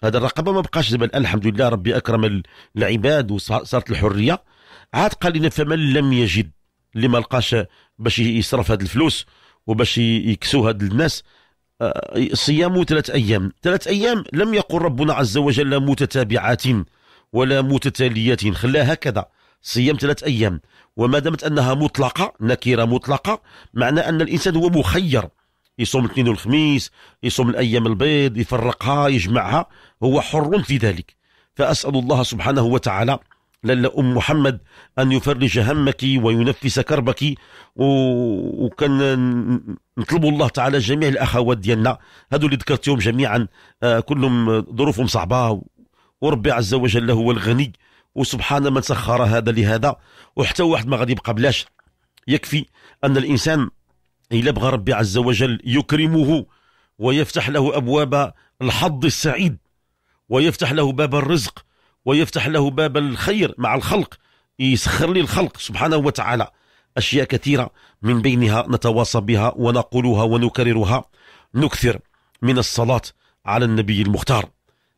Speaker 1: هذا الرقبه ما بقاش دابا الان الحمد لله ربي اكرم العباد وصارت الحريه عاد قال لنا فمن لم يجد اللي ما لقاش باش يصرف هذه الفلوس وباش يكسوا هاد الناس آه، صيام ثلاث أيام ثلاث أيام لم يقل ربنا عز وجل متتابعات ولا متتاليات خلاها هكذا صيام ثلاث أيام وما دامت أنها مطلقة نكرة مطلقة معنى أن الإنسان هو مخير يصوم الاثنين والخميس يصوم الأيام البيض يفرقها يجمعها هو حر في ذلك فأسأل الله سبحانه وتعالى لالا أم محمد أن يفرج همك وينفس كربك وكان نطلب الله تعالى جميع الأخوات ديالنا هذو اللي ذكرتهم جميعا آه، كلهم ظروفهم صعبة وربي عز وجل هو الغني وسبحان من سخر هذا لهذا وحتى واحد ما غادي يبقى بلاش يكفي أن الإنسان إلا بغى ربي عز وجل يكرمه ويفتح له أبواب الحظ السعيد ويفتح له باب الرزق ويفتح له باب الخير مع الخلق يسخر لي الخلق سبحانه وتعالى أشياء كثيرة من بينها نتواصى بها ونقولها ونكررها نكثر من الصلاة على النبي المختار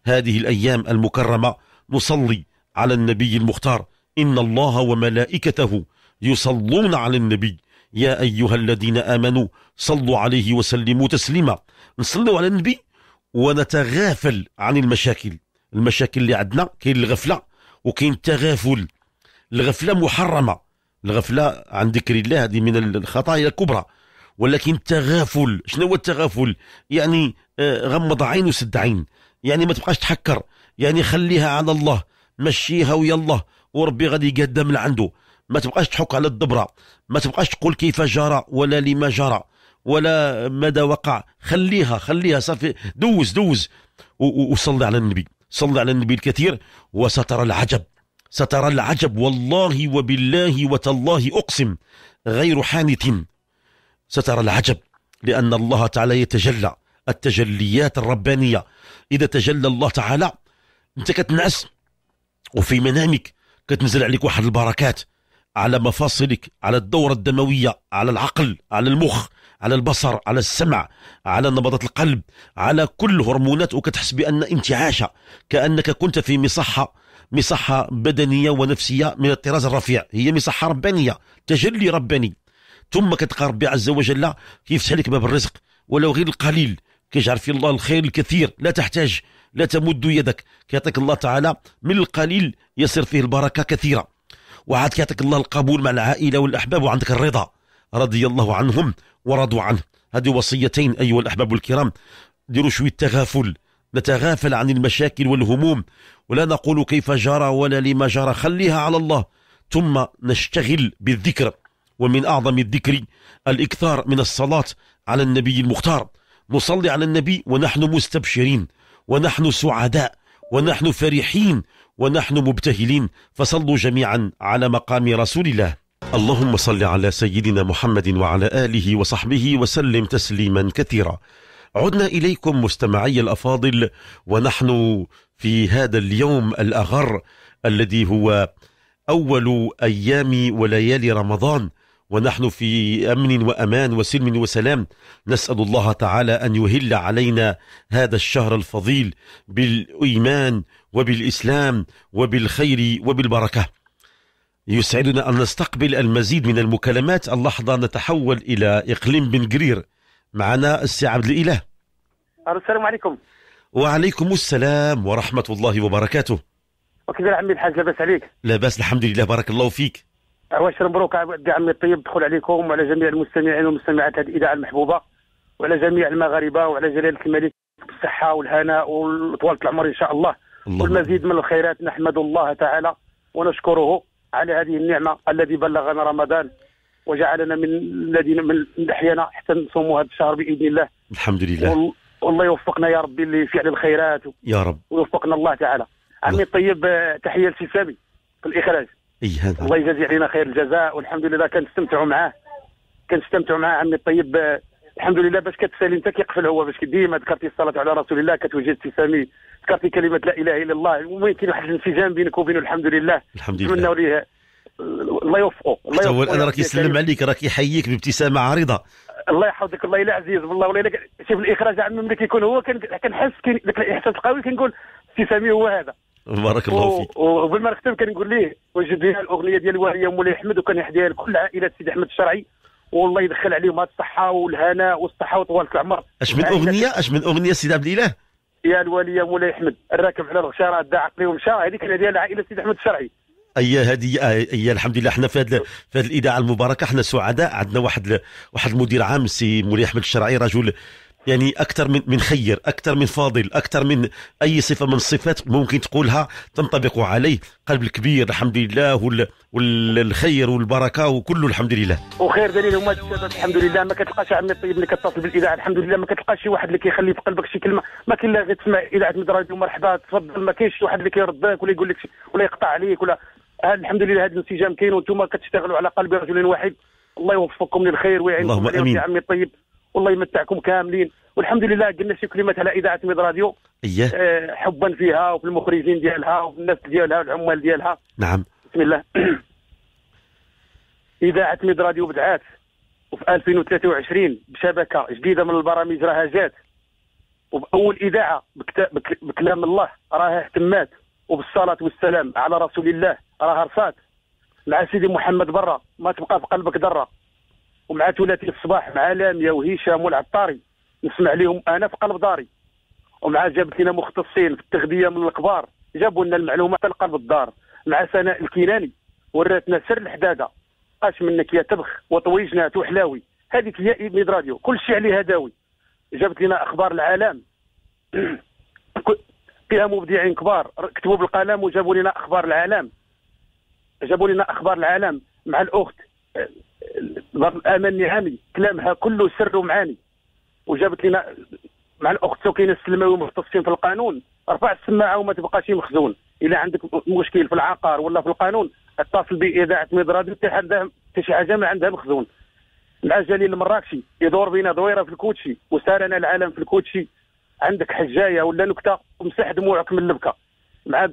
Speaker 1: هذه الأيام المكرمة نصلي على النبي المختار إن الله وملائكته يصلون على النبي يا أيها الذين آمنوا صلوا عليه وسلموا تسليما نصلوا على النبي ونتغافل عن المشاكل المشاكل اللي عندنا كاين الغفله وكاين التغافل الغفله محرمه الغفله عن ذكر الله هذه من الخطايا الكبرى ولكن التغافل شنو هو التغافل يعني آه، غمض عين وسد عين يعني ما تبقاش تحكر يعني خليها على الله مشيها ويا الله وربي غادي يقدم من عنده ما تبقاش تحك على الدبره ما تبقاش تقول كيف جرى ولا لما جرى ولا ماذا وقع خليها خليها صافي دوز دوز وصلي على النبي صل على النبي الكثير وسترى العجب سترى العجب والله وبالله وتالله أقسم غير حانث سترى العجب لأن الله تعالى يتجلى التجليات الربانية إذا تجلى الله تعالى أنت كتنعس وفي منامك كتنزل عليك واحد البركات على مفاصلك على الدورة الدموية على العقل على المخ على البصر على السمع على نبضات القلب على كل هرمونات وكتحس بأن انتعاشة كأنك كنت في مصحة مصحة بدنية ونفسية من الطراز الرفيع هي مصحة ربانية تجلي رباني ثم كتلقى ربي عز وجل كيفتح لك باب الرزق ولو غير القليل كيجعل في الله الخير الكثير لا تحتاج لا تمد يدك كيعطيك الله تعالى من القليل يصير فيه البركة كثيرة وعاد كيعطيك الله القبول مع العائلة والأحباب وعندك الرضا رضي الله عنهم ورضوا عنه هذه وصيتين أيها الأحباب الكرام ديروا شوية تغافل نتغافل عن المشاكل والهموم ولا نقول كيف جرى ولا لما جرى خليها على الله ثم نشتغل بالذكر ومن أعظم الذكر الإكثار من الصلاة على النبي المختار نصلي على النبي ونحن مستبشرين ونحن سعداء ونحن فرحين ونحن مبتهلين فصلوا جميعا على مقام رسول الله اللهم صل على سيدنا محمد وعلى آله وصحبه وسلم تسليما كثيرا عدنا إليكم مستمعي الأفاضل ونحن في هذا اليوم الأغر الذي هو أول أيام وليالي رمضان ونحن في أمن وأمان وسلم وسلام نسأل الله تعالى أن يهل علينا هذا الشهر الفضيل بالإيمان وبالإسلام وبالخير وبالبركة يسعدنا أن نستقبل المزيد من المكالمات اللحظة نتحول إلى إقليم بن جرير معنا السي عبد الإله السلام عليكم وعليكم السلام ورحمة الله وبركاته
Speaker 2: وكذا عمي الحاج لاباس عليك
Speaker 1: لاباس الحمد لله بارك الله فيك
Speaker 2: عواشر مبروك عمي الطيب دخول عليكم وعلى جميع المستمعين والمستمعات هذه الإذاعة المحبوبة وعلى جميع المغاربة وعلى جلالة الملك بالصحة والهناء وطولة العمر إن شاء الله, الله والمزيد من الخيرات نحمد الله تعالى ونشكره على هذه النعمه الذي بلغنا رمضان وجعلنا من الذين من أحيانا حتى نصوموا هذا الشهر باذن الله
Speaker 1: الحمد لله
Speaker 2: والله يوفقنا يا ربي لفعل الخيرات و... يا رب ويوفقنا الله تعالى عمي الطيب تحيه لسي سامي في الاخراج اي هذا الله يجازي علينا خير الجزاء والحمد لله كنستمتعوا معاه كنستمتعوا معاه عمي الطيب الحمد لله باش كتسالي انت كيقفل هو باش ديما ذكرتي الصلاه على رسول الله كتوجد ابتسامي ذكرتي كلمه لا اله الا الله كاين واحد الانسجام بينك وبينه الحمد لله الحمد لله نتمنى ليه الله يوفقه الله يوفقه الان راه كيسلم
Speaker 1: عليك راه كيحييك بابتسامه عريضه
Speaker 2: الله يحفظك الله يلا عزيز والله ولا شوف الاخراج عم ملي كيكون هو كنحس ذاك الاحساس القوي كنقول ابتسامي هو هذا
Speaker 1: بارك الله فيك
Speaker 2: وقبل ما نختم كنقول ليه وجد لنا الاغنيه ديال وهي مولاي احمد وكنحييها لكل عائله سيدي احمد الشرعي والله يدخل عليهم هاد الصحه والهناء والصحه وطوال العمر اش من اغنيه اش من
Speaker 1: اغنيه سيدي عبد
Speaker 2: الاله يا الولي يا مولاي احمد الراكب على الغشاره عدى عقلي ومشى هذيك ديال عائله سيدي احمد الشرعي
Speaker 1: اي هذه اي الحمد لله احنا في هذه في هذه الاذاعه المباركه احنا سعداء عندنا واحد واحد المدير عام سي مولاي احمد الشرعي رجل يعني اكثر من من خير اكثر من فاضل اكثر من اي صفه من الصفات ممكن تقولها تنطبق عليه قلب الكبير الحمد لله والخير والبركه وكله الحمد لله
Speaker 2: وخير دليل هما الحمد لله ما كتلقاش عمي الطيب اللي كتصل بالاذاعه الحمد لله ما كتلقاش شي واحد اللي كيخلي في قلبك شي كلمه ما كاين لا غير تسمع اذاعه مدرج ومرحبا تفضل ما كاينش شي واحد اللي كيرضاك ولا يقول لك ولا يقطع عليك ولا هذا الحمد لله هذا الانسجام كاين وانتم كتشتغلوا على قلب رجل واحد الله يوفقكم للخير ويعينكم اللهم امين عمي الطيب والله يمتعكم كاملين والحمد لله قلنا شي كلمات على اذاعه ميد راديو إيه. آه، حبا فيها وفي المخرجين ديالها وفي الناس ديالها والعمال ديالها نعم بسم الله *coughs* اذاعه ميد راديو بدعات وفي 2023 بشبكه جديده من البرامج راها جات وباول اذاعه بكت... بك... بكلام الله راها اهتمات وبالصلاه والسلام على رسول الله راها رصات مع سيدي محمد برا ما تبقى في قلبك ذره ومع ثلاثي الصباح مع لاميا وهشام والعطاري نسمع لهم انا في قلب داري ومع جابت لنا مختصين في التغذيه من الكبار جابوا لنا المعلومات في قلب الدار مع سناء الكيلاني وراتنا سر الحداده اش منك يا تبخ وطويجنا وحلاوي هذيك هي ايد راديو كل شيء عليها داوي جابت لنا اخبار العالم فيها *clears throat* مبدعين كبار كتبوا بالقلم وجابوا لنا اخبار العالم جابوا لنا اخبار العالم مع الاخت اللي عامل كلامها كله سر ومعاني وجابت لنا مع الاخت سكينه السلماوي مختصين في القانون ارفع السماعه وما تبقاش مخزون الا عندك مشكل في العقار ولا في القانون اتصل باذاعه مدراد حتى حد شي حاجه ما عندها مخزون مع جليل المراكشي يدور بينا دويره في الكوتشي وسارنا العالم في الكوتشي عندك حجايه ولا نكته ومسح دموعك من البكه مع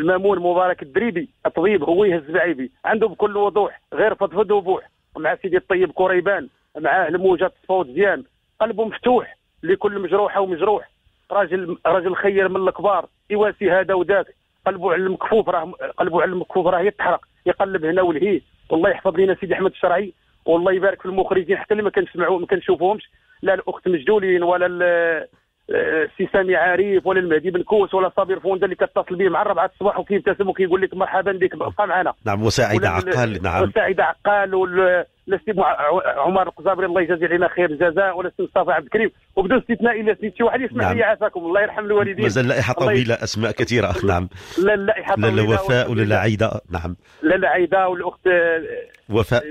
Speaker 2: المامون مبارك الدريبي الطبيب هو يهز اللاعبي عنده بكل وضوح غير فضفض وبوح مع سيدي الطيب كريبان مع الموجة صفوت زيان قلبه مفتوح لكل مجروحه ومجروح راجل راجل خير من الكبار يواسي هذا وذاك قلبه على المكفوف راه قلبه على المكفوف راه يتحرق يقلب هنا ولهيه والله يحفظ لينا سيدي احمد الشرعي والله يبارك في المخرجين حتى اللي ما كنسمعوهم ما كنشوفوهمش لا الاخت مجدولين ولا السي سامي عريف ولا المهدي بن كوس ولا صابر فوندا اللي كتصل به مع الربعة الصباح وكيبتسم وكيقول لك مرحبا بك ابقى معنا
Speaker 1: نعم وسعيد عقال نعم
Speaker 2: وسعيد عقال ولا عمر القزابري الله يجازي علينا خير الجزاء ولا السي مصطفى عبد الكريم وبدون استثناء الا سميت شي واحد يسمح نعم. لي عافاكم الله يرحم الوالدين مازال اللائحة طويله
Speaker 1: اسماء كثيره *laughs* نعم
Speaker 2: لا اللائحه طويله لا وفاء
Speaker 1: ولا عيدة نعم
Speaker 2: لا لا عيدة والاخت آه، وفاء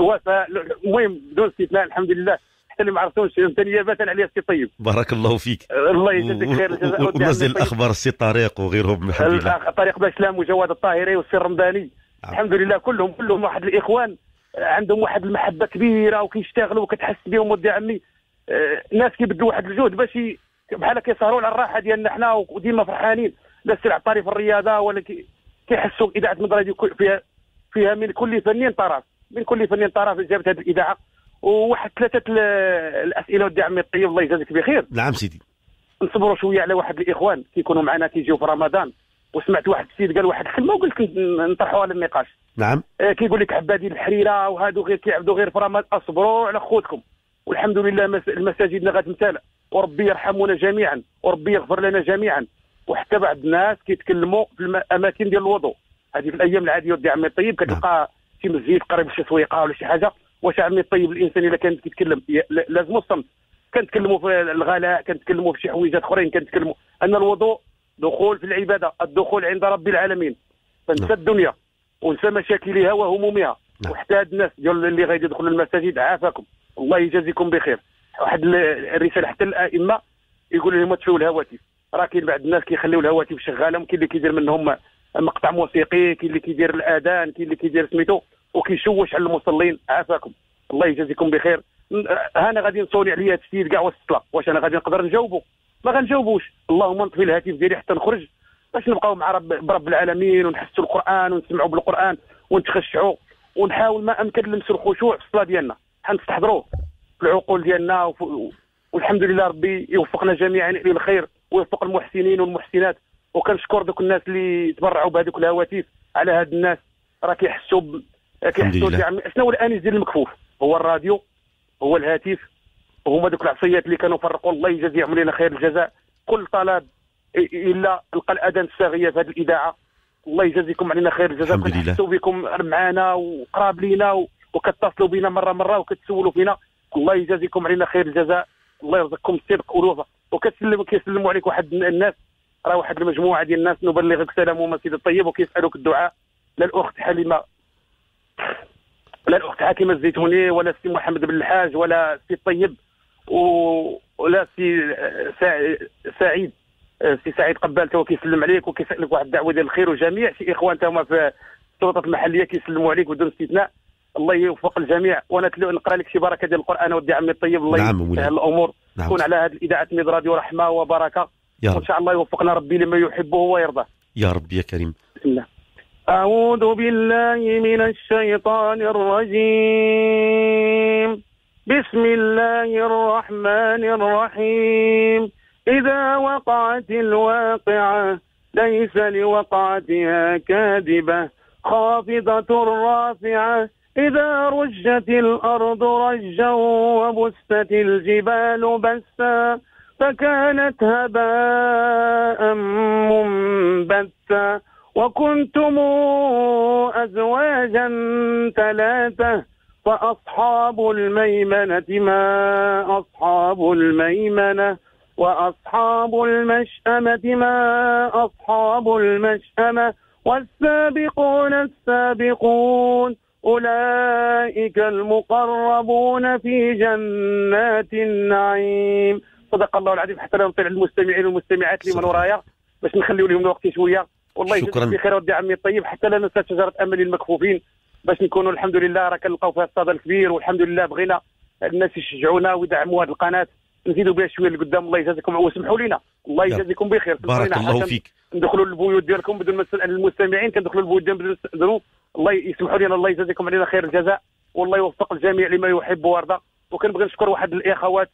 Speaker 2: وفاء المهم بدون استثناء الحمد لله حتى اللي ما عرفتوش نيابه على السي طيب
Speaker 1: بارك الله فيك الله يجزيك خير ونزل الاخبار يعني السي طارق وغيرهم من لله
Speaker 2: طارق باسلام وجواد الطاهري والسي الرمداني نعم. الحمد لله كلهم كلهم واحد الاخوان عندهم واحد المحبه كبيره وكيشتغلوا وكتحس بهم ودي عمي آه، ناس كيبدلوا واحد الجهد باش بحال كيسهروا على الراحه ديالنا حنا وديما فرحانين لا السي العطاري في الرياضه ولا كيحسوا اذاعه المدرسه فيها فيها من كل فنين طرف من كل فنين طرف جابت هذه الاذاعه وواحد ثلاثه الاسئله ودي عمي الطيب الله يجازيك بخير نعم سيدي نصبروا شويه على واحد الاخوان كيكونوا معنا كيجيو في رمضان وسمعت واحد السيد قال واحد الكلمه وقلت نطرحوها للنقاش نعم آه كيقول لك عبادي الحريره وهادو غير كيعبدوا غير في رمضان اصبروا على خوتكم والحمد لله اللي غتمتلئ وربي يرحمنا جميعا وربي يغفر لنا جميعا وحتى بعض الناس كيتكلموا في الاماكن ديال الوضوء هذه في الايام العاديه ودي عمي الطيب نعم. كتلقى شي مسجد قريب شي سويقه ولا شي حاجه واش عمي الطيب الانسان الا كان كيتكلم لازم الصمت كنتكلموا في الغلاء كنتكلموا في شي حويجات اخرين كنتكلموا ان الوضوء دخول في العباده الدخول عند رب العالمين فنسى نعم. الدنيا ونسى مشاكلها وهمومها نعم. وحتى هاد الناس ديال اللي غادي يدخلوا المساجد عافاكم الله يجازيكم بخير واحد الرساله حتى الائمه يقول لهم تشوفوا الهواتف راه كاين بعض الناس كيخليو الهواتف شغاله كاين اللي كيدير منهم مقطع موسيقي كاين اللي كيدير الاذان كاين اللي كيدير سميتو وكيشوش على المصلين عافاكم الله يجازيكم بخير انا غادي نصوني عليا السيد كاع الصلاه واش انا غادي نقدر نجاوبه ما غنجاوبوش اللهم نطفي الهاتف ديالي حتى نخرج باش نبقاو مع رب برب العالمين ونحسوا القران ونسمعوا بالقران ونتخشعوا ونحاول ما امكن نلمسوا الخشوع في الصلاه ديالنا حنستحضروه في العقول ديالنا وف... والحمد لله ربي يوفقنا جميعا للخير ويوفق المحسنين والمحسنات وكنشكر دوك الناس اللي تبرعوا بهذوك الهواتف على هاد الناس راه كيحسوا ب... شنو الانس ديال المكفوف هو الراديو هو الهاتف هما دوك العصيات اللي كانوا فرقوا الله يجازيهم لنا خير الجزاء كل طلب الا لقى الاذان الصاغيه في هذه الاذاعه الله يجازيكم علينا خير الجزاء كنحسوا بكم معنا وقراب لينا وكتصلوا بنا مره مره وكتسولوا فينا الله يجازيكم علينا خير الجزاء الله يرزقكم الصدق والوفاء وكتسلم كيسلموا عليك واحد الناس راه واحد المجموعه ديال الناس نبلغك وما سيدي الطيب وكيسالوك الدعاء للاخت حليمه لا الاخت حكيمه الزيتوني ولا السي محمد بن الحاج ولا السي الطيب ولا السي سعيد السي سعيد قبال تو كيسلم عليك وكيسالك واحد الدعوه ديال الخير وجميع شي اخوان تاهما في السلطات المحليه كيسلموا عليك بدون استثناء الله يوفق الجميع وانا نقرا لك شي بركه ديال القران ودي عمي الطيب الله نعم يسهل الامور نعم. تكون على هذه الاذاعه ميد راديو رحمه وبركه وان شاء الله يوفقنا ربي لما يحبه ويرضاه
Speaker 1: يا رب يا كريم
Speaker 2: بسم الله أعوذ بالله من الشيطان الرجيم بسم الله الرحمن الرحيم إذا وقعت الواقعة ليس لوقعتها كاذبة خافضة رافعة إذا رجت الأرض رجا وبست الجبال بسا فكانت هباء منبتا وكنتم أزواجا ثلاثة فأصحاب الميمنة ما أصحاب الميمنة وأصحاب المشأمة ما أصحاب المشأمة والسابقون السابقون أولئك المقربون في جنات النعيم صدق الله العظيم حتى نطلع المستمعين والمستمعات اللي من ورايا باش نخليو لهم الوقت شويه والله يجزيك بخير ودي عمي الطيب حتى لا ننسى شجره امل المكفوفين باش نكونوا الحمد لله راه كنلقاو فيها الصدى الكبير والحمد لله بغينا الناس يشجعونا ويدعموا هذه القناه نزيدوا بها شويه لقدام الله يجازيكم وسمحوا لنا الله يجازيكم بخير بارك الله فيك ندخلوا للبيوت ديالكم بدون ما نسال المستمعين كندخلوا للبيوت ديالهم بدون نستاذنوا الله يسمحوا لنا الله يجازيكم علينا خير الجزاء والله يوفق الجميع لما يحب ويرضى وكنبغي نشكر واحد الاخوات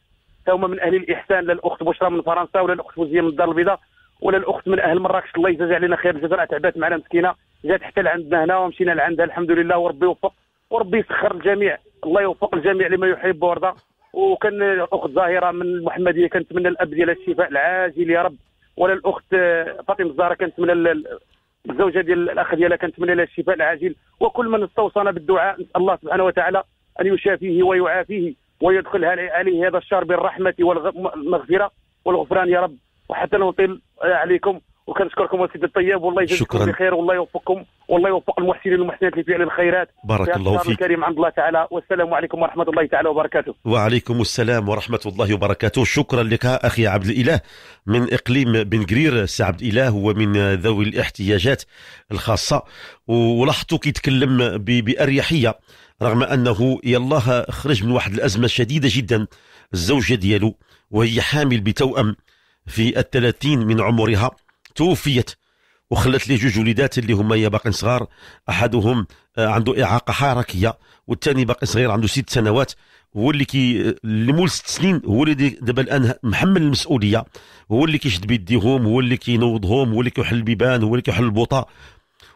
Speaker 2: هما من اهل الاحسان للاخت بشرى من فرنسا ولا الاخت فوزيه من الدار البيضاء ولا الاخت من اهل مراكش الله يجازي علينا خير الجزاء تعبات معنا مسكينه جات حتى لعندنا هنا ومشينا لعندها الحمد لله وربي يوفق وربي يسخر الجميع الله يوفق الجميع لما يحب ويرضى وكان الاخت زاهره من المحمديه كنتمنى الاب ديالها الشفاء العاجل يا رب ولا الاخت فاطمه الزهراء كنتمنى الزوجه ديال الاخ ديالها كنتمنى لها الشفاء العاجل وكل من استوصانا بالدعاء نسال الله سبحانه وتعالى ان يشافيه ويعافيه ويدخل عليه هذا الشهر بالرحمه والمغفره والغفران يا رب وحتى نطيل عليكم وكنشكركم السيد الطيب والله يجزيكم بخير والله يوفقكم والله يوفق المحسنين والمحسنات اللي فعل الخيرات بارك الله فيك الكريم عند الله تعالى والسلام عليكم ورحمه الله تعالى وبركاته
Speaker 1: وعليكم السلام ورحمه الله وبركاته شكرا لك اخي عبد الاله من اقليم بن قرير سي عبد الاله هو من ذوي الاحتياجات الخاصه ولاحظته كيتكلم باريحيه رغم انه يلاه خرج من واحد الازمه شديده جدا الزوجه ديالو وهي حامل بتوأم في الثلاثين من عمرها توفيت وخلت لي جوج وليدات اللي هما يا باقي صغار احدهم آه، عنده اعاقه حركيه والثاني باقي صغير عنده ست سنوات هو اللي كي اللي مول ست سنين هو اللي دابا الان محمل المسؤوليه هو اللي كيشد بيديهم هو اللي كينوضهم هو اللي كيحل البيبان هو اللي كيحل البوطه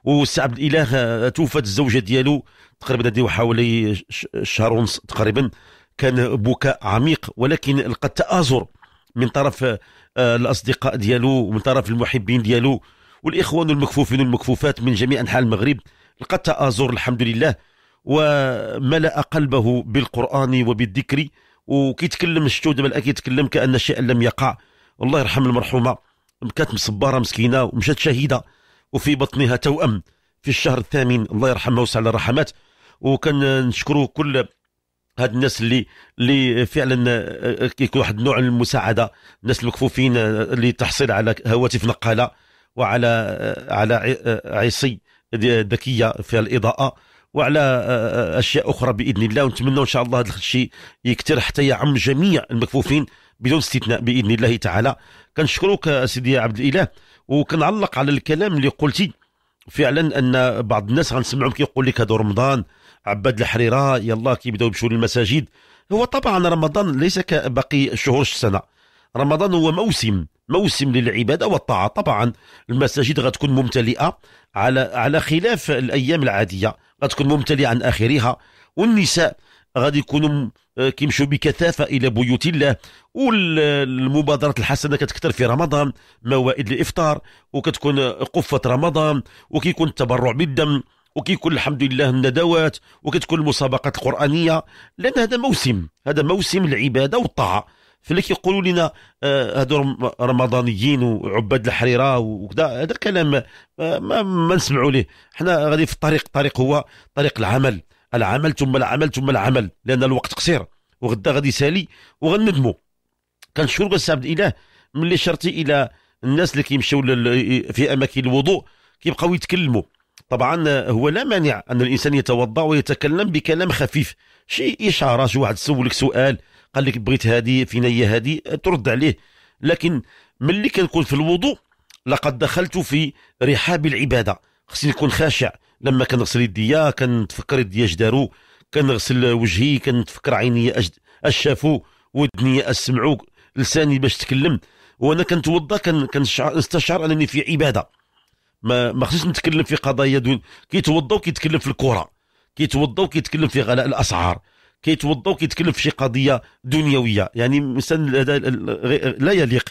Speaker 1: والسي عبد الاله آه، توفت الزوجه ديالو تقريبا هذه حوالي شهر ونص تقريبا كان بكاء عميق ولكن لقى تازر من طرف آه، الاصدقاء ديالو ومن طرف المحبين ديالو والاخوان المكفوفين والمكفوفات من جميع انحاء المغرب لقد تازور الحمد لله وملا قلبه بالقران وبالذكر وكيتكلم الشتود دابا كيتكلم كان شيئا لم يقع الله يرحم المرحومه كانت مصباره مسكينه ومشات شهيده وفي بطنها توأم في الشهر الثامن الله يرحمه وسع الرحمات وكان نشكره كل هاد الناس اللي اللي فعلا آه، آه، كيكون واحد النوع من المساعده الناس المكفوفين آه، اللي تحصل على هواتف نقاله وعلى على عصي ذكيه فيها الاضاءه وعلى اشياء اخرى باذن الله ونتمنى ان شاء الله هذا الشيء يكثر حتى يعم جميع المكفوفين بدون استثناء باذن الله تعالى كنشكرك سيدي عبد الاله وكنعلق على الكلام اللي قلتي فعلا ان بعض الناس غنسمعهم كيقول لك هذا رمضان عباد الحريره يلا كيبداو يمشوا للمساجد هو طبعا رمضان ليس كباقي شهور السنه رمضان هو موسم موسم للعباده والطاعه طبعا المساجد غتكون ممتلئه على على خلاف الايام العاديه غتكون ممتلئه عن اخرها والنساء غادي يكونوا آه، كيمشوا بكثافه الى بيوت الله والمبادرات الحسنه كتكثر في رمضان موائد الافطار وكتكون قفه رمضان وكيكون التبرع بالدم وكيكون الحمد لله الندوات وكتكون المسابقات القرانيه لان هذا موسم هذا موسم العباده والطاعه فلك كيقولوا لنا آه، هادو رمضانيين وعباد الحريره وكذا هذا كلام آه، ما, ما نسمعوا ليه حنا غادي في الطريق الطريق هو طريق العمل العمل ثم العمل ثم العمل لان الوقت قصير وغدا غادي يسالي وغندموا كنشكر السعد الاله ملي شرتي الى الناس اللي كيمشيو في اماكن الوضوء كيبقاو يتكلموا طبعا هو لا مانع أن الإنسان يتوضأ ويتكلم بكلام خفيف شيء إشارة شي واحد سولك سؤال قال لك بغيت هذه فينا هي هذه ترد عليه لكن ملي كنكون في الوضوء لقد دخلت في رحاب العبادة خصني نكون خاشع لما كنغسل يديا كنتفكر يديا اش دارو كنغسل وجهي كنتفكر عيني اش شافوا ودني اش لساني باش تكلم وانا كنتوضا كنستشعر انني في عباده ما ما خصنيش نتكلم في قضايا دون كيتوضا وكيتكلم في الكره كيتوضا وكيتكلم في غلاء الاسعار كيتوضا وكيتكلم في شي قضيه دنيويه يعني الانسان لا يليق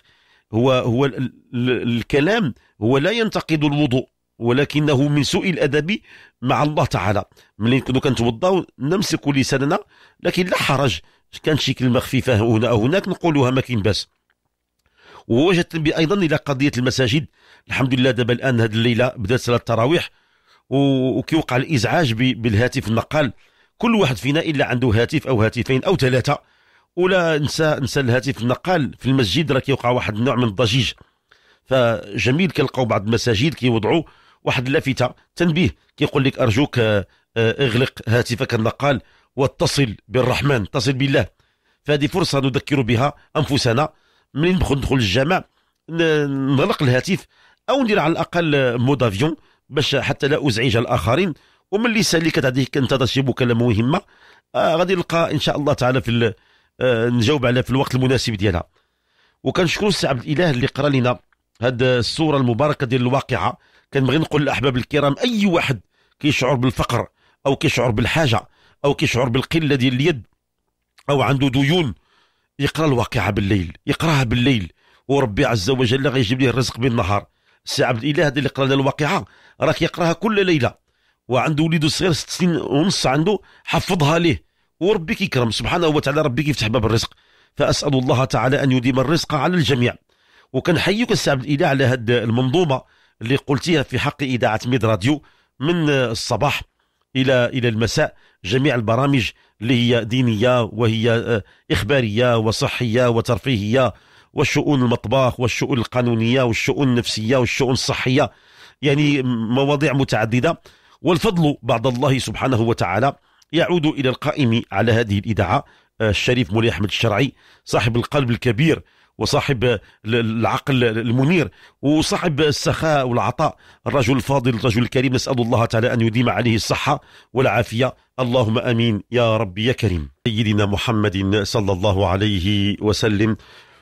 Speaker 1: هو هو الكلام هو لا ينتقد الوضوء ولكنه من سوء الادب مع الله تعالى ملي كنتو كنتوضاو نمسك لساننا لكن لا حرج كان شي كلمه خفيفه هنا او هناك نقولها ما كاين باس ووجدت ايضا الى قضيه المساجد الحمد لله دابا الان هذه الليله بدات صلاه التراويح وكيوقع الازعاج بالهاتف النقال كل واحد فينا الا عنده هاتف او هاتفين او ثلاثه ولا نسى نسى الهاتف النقال في المسجد راه كيوقع واحد النوع من الضجيج فجميل كنلقاو بعض المساجد كيوضعوا واحد اللافته تنبيه كيقول لك ارجوك آه، آه، اغلق هاتفك النقال واتصل بالرحمن اتصل بالله فهذه فرصه نذكر بها انفسنا من ندخل للجامع نغلق الهاتف او ندير على الاقل مود افيون باش حتى لا ازعج الاخرين ومن اللي سالي كتعطيه كنتظر شي مكالمه مهمه آه غادي نلقى ان شاء الله تعالى في آه نجاوب عليها في الوقت المناسب ديالها وكنشكر السي عبد الاله اللي قرا لنا هاد الصوره المباركه ديال الواقعه كنبغي نقول للاحباب الكرام اي واحد كيشعر بالفقر او كيشعر بالحاجه او كيشعر بالقله ديال اليد او عنده ديون يقرا الواقعه بالليل يقراها بالليل وربي عز وجل غيجيب ليه الرزق بالنهار السي عبد الاله هذا اللي قرا الواقعه راك يقراها كل ليله وعنده وليده صغير ست سنين ونص عنده حفظها ليه وربي كيكرم سبحانه وتعالى ربي كيفتح باب الرزق فاسال الله تعالى ان يديم الرزق على الجميع وكنحييك السي عبد الاله على هذه المنظومه اللي قلتيها في حق اذاعه ميد راديو من الصباح الى الى المساء جميع البرامج اللي هي دينيه وهي آه، اخباريه وصحيه وترفيهيه والشؤون المطبخ والشؤون القانونية والشؤون النفسية والشؤون الصحية يعني مواضيع متعددة والفضل بعد الله سبحانه وتعالى يعود إلى القائم على هذه الإذاعة آه، الشريف مولاي أحمد الشرعي صاحب القلب الكبير وصاحب العقل المنير وصاحب السخاء والعطاء الرجل الفاضل الرجل الكريم نسأل الله تعالى أن يديم عليه الصحة والعافية اللهم أمين يا ربي يا كريم سيدنا محمد صلى الله عليه وسلم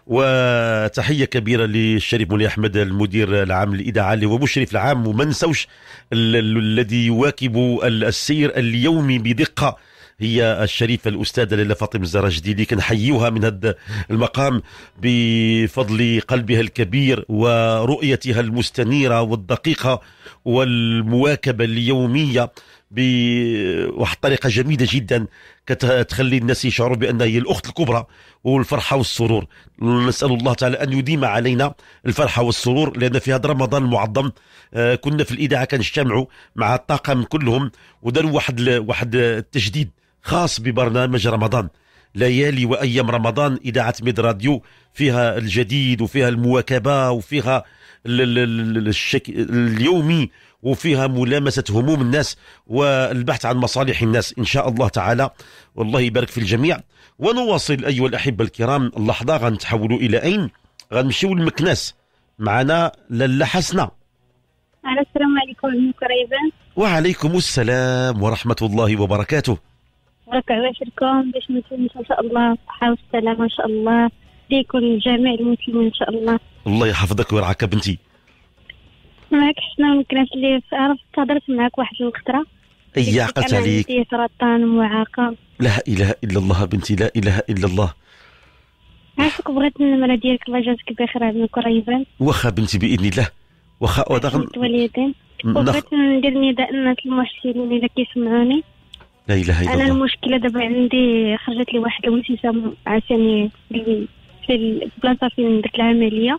Speaker 1: وتحية كبيرة للشريف مولي أحمد المدير العام للإذاعة اللي هو مشرف العام وما نسوش الذي يواكب السير اليومي بدقة هي الشريفة الأستاذة ليلى فاطمة الزرجدي اللي كنحيوها من هذا المقام بفضل قلبها الكبير ورؤيتها المستنيرة والدقيقة والمواكبة اليومية بواحد الطريقه جميله جدا كتخلي الناس يشعروا بان هي الاخت الكبرى والفرحه والسرور نسال الله تعالى ان يديم علينا الفرحه والسرور لان في هذا رمضان المعظم آه، كنا في الاذاعه كنجتمعوا مع الطاقم كلهم وداروا واحد واحد التجديد خاص ببرنامج رمضان ليالي وايام رمضان اذاعه ميد راديو فيها الجديد وفيها المواكبه وفيها الشك... اليومي وفيها ملامسة هموم الناس والبحث عن مصالح الناس إن شاء الله تعالى والله يبارك في الجميع ونواصل أيها الأحبة الكرام اللحظة غنتحولوا إلى أين غنمشيو لمكناس معنا لاله حسنة
Speaker 4: السلام عليكم قريبا
Speaker 1: وعليكم السلام ورحمة الله وبركاته
Speaker 4: بارك الله فيكم باش نتمنى إن شاء الله الصحة والسلامة إن شاء الله ليكون جميع المسلمين إن شاء الله
Speaker 1: الله يحفظك ويرعاك بنتي
Speaker 4: معك حسنا المكنات اللي عرفت هضرت معك واحد الخطره
Speaker 1: اي عقلت عليك
Speaker 4: عندي سرطان معاقه
Speaker 1: لا اله الا الله بنتي لا اله الا الله
Speaker 4: عافاك بغيت النمره ديالك الله يجازيك بخير عندنا قريبا
Speaker 1: واخا بنتي باذن الله واخا ودغ
Speaker 4: الوالدين وبغيت ندير نداء الناس المحسنين اللي كيسمعوني لا اله الا الله انا المشكله دابا عندي خرجت لي واحد الوسيسه عساني في البلاصه فين درت العمليه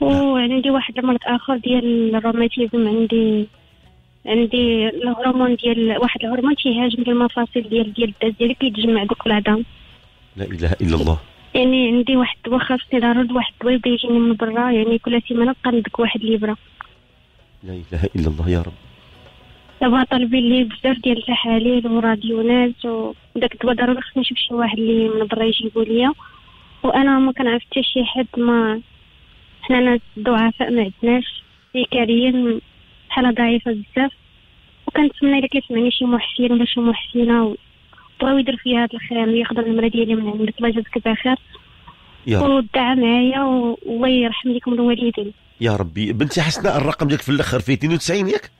Speaker 4: وعندي يعني واحد المرض اخر ديال الروماتيزم عندي عندي الهرمون ديال واحد الهرمون تيهاجم ديال المفاصل ديال ديال الداز ديالي كيتجمع دوك العظام
Speaker 1: لا اله الا الله
Speaker 4: يعني عندي واحد واخا خصني ضروري واحد الدواء يبدا يجيني من برا يعني كل سيمانه ندك واحد ليبره
Speaker 1: لا اله الا الله يا رب
Speaker 4: دابا طالبين لي بزاف ديال التحاليل وراديونات وداك الدواء ضروري خصني نشوف شي واحد اللي من برا يجيبو ليا وانا ما كنعرف حتى شي حد ما حنا ناس ضعفاء ما عندناش فكريا حالة ضعيفة بزاف وكنتمنى إلا كيسمعني شي محسن ولا شي محسنة بغاو يدير فيا هاد الخير وياخذ النمرة ديالي من عندك الله يجازيك بخير ودعا معايا والله يرحم ليكم الوالدين
Speaker 1: يا ربي بنتي حسناء الرقم ديالك في الاخر فيه 92 ياك؟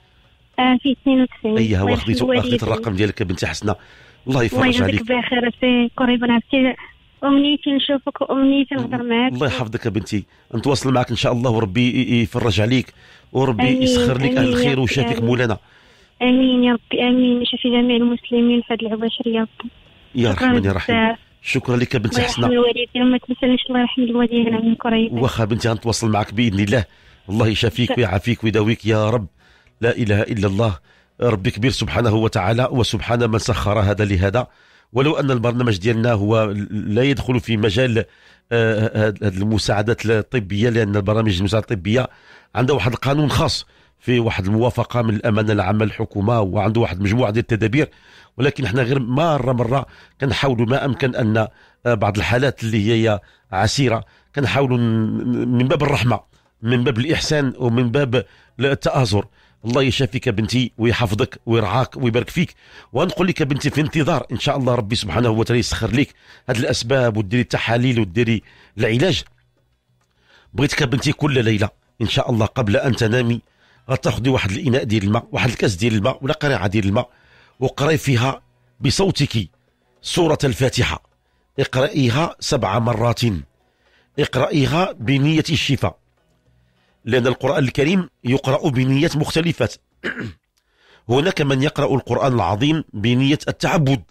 Speaker 4: اه فيه 92 اييه واخذيت واخذيت الرقم
Speaker 1: ديالك بنتي حسناء الله يفرج عليك الله يجازيك
Speaker 4: بخير قريبا عرفتي امنيتي نشوفك وامنيتي نهضر معاك
Speaker 1: الله يحفظك يا بنتي نتواصل معك ان شاء الله وربي يفرج عليك وربي يسخر لك اهل الخير ويشافيك مولانا
Speaker 4: امين يا ربي امين يشافي جميع المسلمين في هذه العباشر يا ربي
Speaker 1: يا رحمن يا رحيم شكرا لك بنتي حسنه الله
Speaker 4: يرحم الوالدين الله يرحم الوالدين
Speaker 3: واخا
Speaker 1: بنتي غنتواصل معك باذن الله الله يشافيك ويعافيك ويداويك يا رب لا اله الا الله ربي كبير سبحانه وتعالى وسبحان من سخر هذا لهذا ولو ان البرنامج ديالنا هو لا يدخل في مجال هذه آه، المساعدات الطبيه لان البرامج المساعدات الطبيه عندها واحد القانون خاص في واحد الموافقه من الامانه العامه للحكومه وعنده واحد مجموعه ديال التدابير ولكن احنا غير مره مره كنحاولوا ما امكن ان آه، بعض الحالات اللي هي عسيره كنحاولوا من باب الرحمه من باب الاحسان ومن باب التازر الله يشافيك بنتي ويحفظك ويرعاك ويبارك فيك ونقول لك بنتي في انتظار ان شاء الله ربي سبحانه وتعالى يسخر لك هذه الاسباب وديري التحاليل وديري العلاج بغيتك بنتي كل ليله ان شاء الله قبل ان تنامي غتاخذي واحد الاناء ديال الماء واحد الكاس ديال الماء ولا قريعه ديال الماء وقراي فيها بصوتك سوره الفاتحه اقرأيها سبع مرات اقرأيها بنية الشفاء لأن القرآن الكريم يقرأ بنيات مختلفة *clears throat* هناك من يقرأ القرآن العظيم بنية التعبد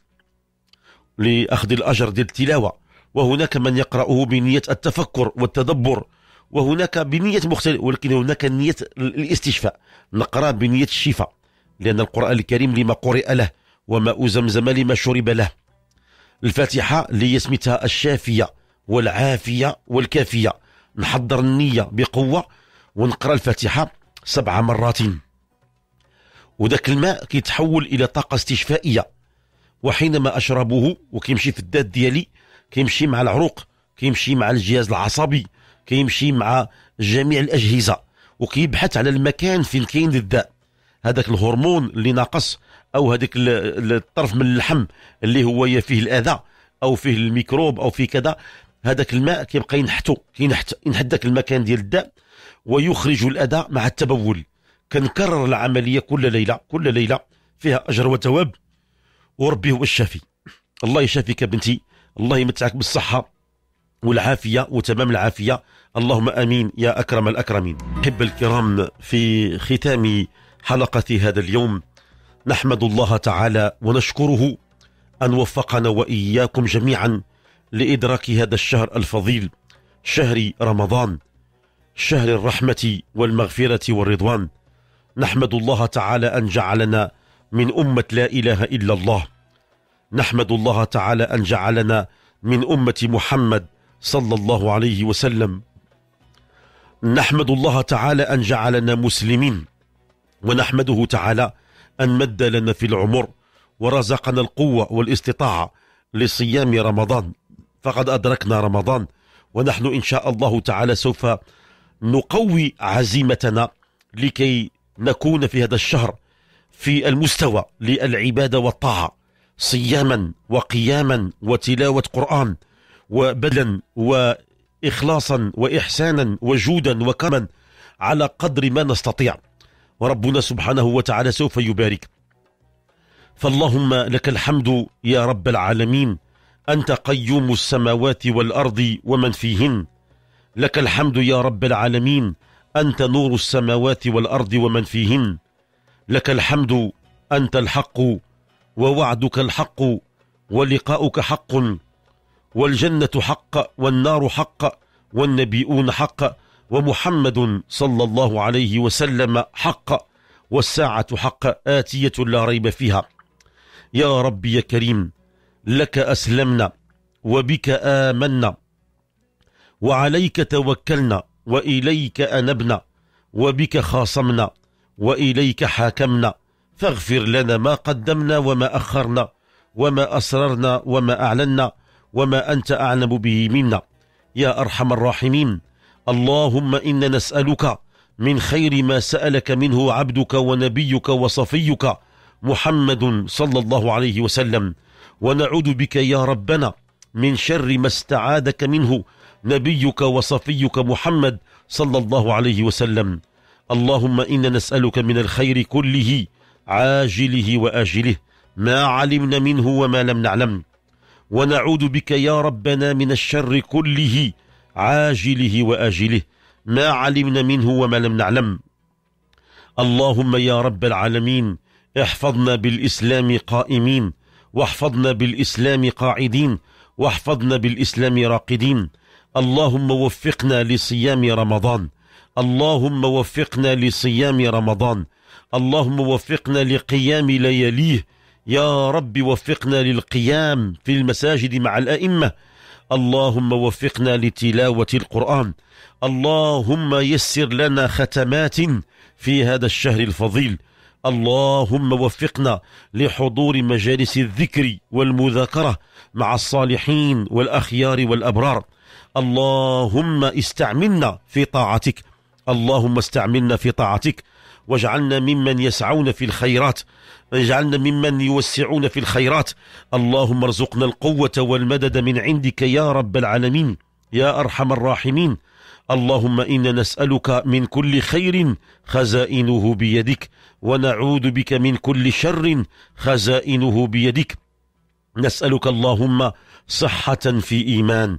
Speaker 1: لأخذ الأجر ديال التلاوة وهناك من يقرأه بنية التفكر والتدبر وهناك بنية مختلفة ولكن هناك نية الاستشفاء نقرأ بنية الشفاء لأن القرآن الكريم لما قرئ له وماء زمزم لما شرب له الفاتحة اللي سميتها الشافية والعافية والكافية نحضر النية بقوة ونقرا الفاتحه سبع مرات وذاك الماء كيتحول الى طاقه استشفائيه وحينما اشربه وكيمشي في الدات ديالي كيمشي مع العروق كيمشي مع الجهاز العصبي كيمشي مع جميع الاجهزه وكيبحث على المكان فين كاين الداء هذاك الهرمون اللي ناقص او هذاك الطرف من اللحم اللي هو فيه الاذى او فيه الميكروب او فيه كذا هذاك الماء كيبقى ينحتو كينحت ينحت ذاك المكان ديال الداء ويخرج الأذى مع التبول كنكرر العملية كل ليلة كل ليلة فيها أجر وتواب وربي هو الشافي الله يشافيك بنتي الله يمتعك بالصحة والعافية وتمام العافية اللهم أمين يا أكرم الأكرمين احب الكرام في ختام حلقة هذا اليوم نحمد الله تعالى ونشكره أن وفقنا وإياكم جميعا لإدراك هذا الشهر الفضيل شهر رمضان شهر الرحمة والمغفرة والرضوان نحمد الله تعالى أن جعلنا من أمة لا إله إلا الله نحمد الله تعالى أن جعلنا من أمة محمد صلى الله عليه وسلم نحمد الله تعالى أن جعلنا مسلمين ونحمده تعالى أن مد لنا في العمر ورزقنا القوة والاستطاعة لصيام رمضان فقد أدركنا رمضان ونحن إن شاء الله تعالى سوف نقوي عزيمتنا لكي نكون في هذا الشهر في المستوى للعبادة والطاعة صياما وقياما وتلاوة قرآن وبدلا وإخلاصا وإحسانا وجودا وكرما على قدر ما نستطيع وربنا سبحانه وتعالى سوف يبارك فاللهم لك الحمد يا رب العالمين أنت قيوم السماوات والأرض ومن فيهن لك الحمد يا رب العالمين أنت نور السماوات والأرض ومن فيهن لك الحمد أنت الحق ووعدك الحق ولقاؤك حق والجنة حق والنار حق والنبيون حق ومحمد صلى الله عليه وسلم حق والساعة حق آتية لا ريب فيها يا ربي يا كريم لك أسلمنا وبك آمنا وعليك توكلنا وإليك أنبنا وبك خاصمنا وإليك حاكمنا فاغفر لنا ما قدمنا وما أخرنا وما أسررنا وما أعلنا وما أنت أعلم به منا يا أرحم الراحمين اللهم إنا نسألك من خير ما سألك منه عبدك ونبيك وصفيك محمد صلى الله عليه وسلم ونعوذ بك يا ربنا من شر ما استعاذك منه نبيك وصفيك محمد صلى الله عليه وسلم اللهم إنا نسألك من الخير كله عاجله وآجله ما علمنا منه وما لم نعلم ونعوذ بك يا ربنا من الشر كله عاجله وآجله ما علمنا منه وما لم نعلم اللهم يا رب العالمين احفظنا بالإسلام قائمين واحفظنا بالإسلام قاعدين واحفظنا بالإسلام راقدين اللهم وفقنا لصيام رمضان اللهم وفقنا لصيام رمضان اللهم وفقنا لقيام لياليه يا رب وفقنا للقيام في المساجد مع الأئمة اللهم وفقنا لتلاوة القرآن اللهم يسر لنا ختمات في هذا الشهر الفضيل اللهم وفقنا لحضور مجالس الذكر والمذاكرة مع الصالحين والأخيار والأبرار اللهم استعملنا في طاعتك اللهم استعملنا في طاعتك واجعلنا ممن يسعون في الخيرات واجعلنا ممن يوسعون في الخيرات اللهم ارزقنا القوة والمدد من عندك يا رب العالمين يا أرحم الراحمين اللهم إنا نسألك من كل خير خزائنه بيدك ونعوذ بك من كل شر خزائنه بيدك نسألك اللهم صحة في إيمان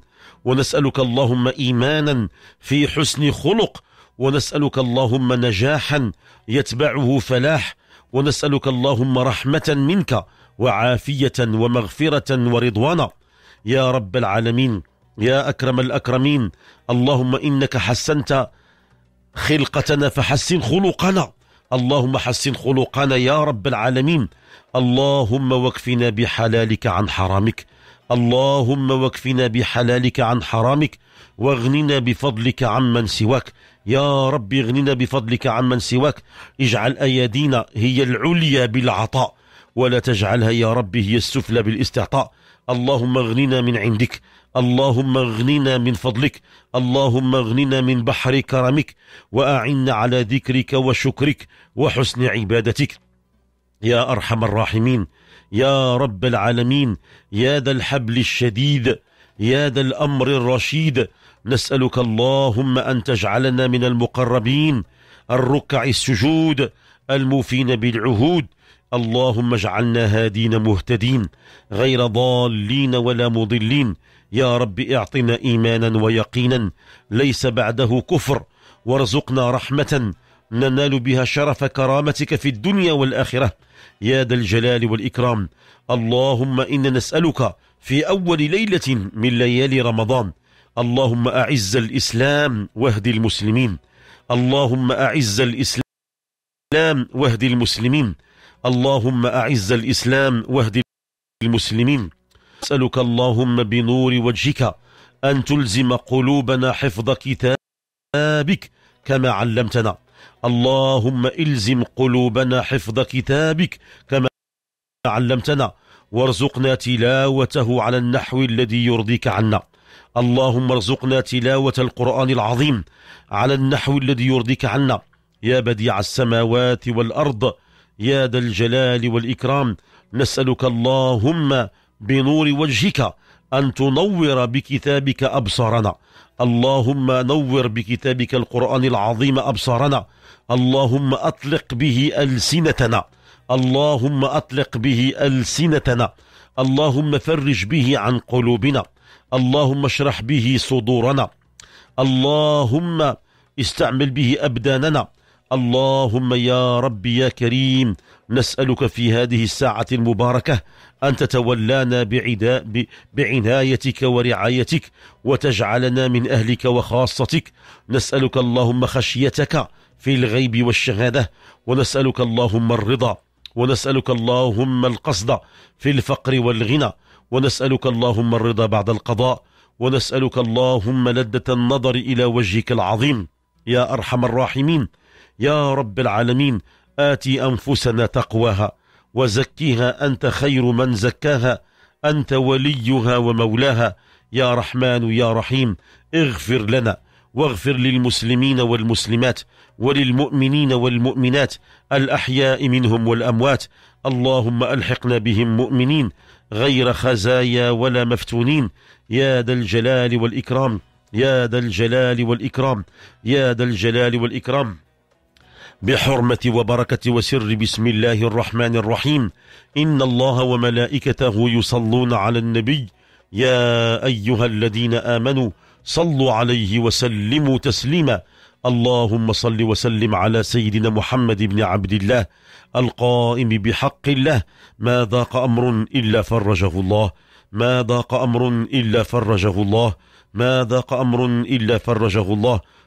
Speaker 1: ونسألك اللهم إيمانا في حسن خلق ونسألك اللهم نجاحا يتبعه فلاح ونسألك اللهم رحمة منك وعافية ومغفرة ورضوانا يا رب العالمين يا أكرم الأكرمين اللهم إنك حسنت خلقتنا فحسن خلقنا اللهم حسن خلقنا يا رب العالمين اللهم واكفنا بحلالك عن حرامك اللهم واكفنا بحلالك عن حرامك واغننا بفضلك عمن سواك يا رب اغننا بفضلك عمن سواك اجعل ايادينا هي العليا بالعطاء ولا تجعلها يا رب هي السفلى بالاستعطاء اللهم اغننا من عندك اللهم اغننا من فضلك اللهم اغننا من بحر كرمك واعنا على ذكرك وشكرك وحسن عبادتك يا ارحم الراحمين يا رب العالمين يا ذا الحبل الشديد يا ذا الأمر الرشيد نسألك اللهم أن تجعلنا من المقربين الركع السجود الموفين بالعهود اللهم اجعلنا هادين مهتدين غير ضالين ولا مضلين يا رب اعطنا إيمانا ويقينا ليس بعده كفر وارزقنا رحمة ننال بها شرف كرامتك في الدنيا والآخرة يا ذا الجلال والإكرام اللهم إنا نسألك في أول ليلة من ليالي رمضان اللهم أعز الإسلام واهد المسلمين اللهم أعز الإسلام واهد المسلمين اللهم أعز الإسلام واهد المسلمين أسألك اللهم بنور وجهك أن تلزم قلوبنا حفظ كتابك كما علمتنا اللهم إلزم قلوبنا حفظ كتابك كما علمتنا وارزقنا تلاوته على النحو الذي يرضيك عنا اللهم ارزقنا تلاوة القرآن العظيم على النحو الذي يرضيك عنا يا بديع السماوات والأرض يا ذا الجلال والإكرام نسألك اللهم بنور وجهك أن تنور بكتابك أبصارنا اللهم نور بكتابك القرآن العظيم أبصارنا اللهم أطلق به ألسنتنا اللهم أطلق به ألسنتنا اللهم فرج به عن قلوبنا اللهم اشرح به صدورنا اللهم استعمل به أبداننا اللهم يا ربي يا كريم نسألك في هذه الساعة المباركة أن تتولانا بعداء بعنايتك ورعايتك وتجعلنا من أهلك وخاصتك نسألك اللهم خشيتك في الغيب والشهادة ونسألك اللهم الرضا ونسألك اللهم القصد في الفقر والغنى ونسألك اللهم الرضا بعد القضاء ونسألك اللهم لذة النظر إلى وجهك العظيم يا أرحم الراحمين يا رب العالمين آتي أنفسنا تقواها وزكيها أنت خير من زكاها أنت وليها ومولاها يا رحمن يا رحيم اغفر لنا واغفر للمسلمين والمسلمات وللمؤمنين والمؤمنات الأحياء منهم والأموات اللهم ألحقنا بهم مؤمنين غير خزايا ولا مفتونين يا ذا الجلال والإكرام يا ذا الجلال والإكرام يا ذا الجلال والإكرام بحرمة وبركة وسر بسم الله الرحمن الرحيم إن الله وملائكته يصلون على النبي يا أيها الذين آمنوا صلوا عليه وسلموا تسليما اللهم صل وسلم على سيدنا محمد بن عبد الله القائم بحق الله ما ضاق أمر إلا فرجه الله ما ضاق أمر إلا فرجه الله ما ضاق أمر إلا فرجه الله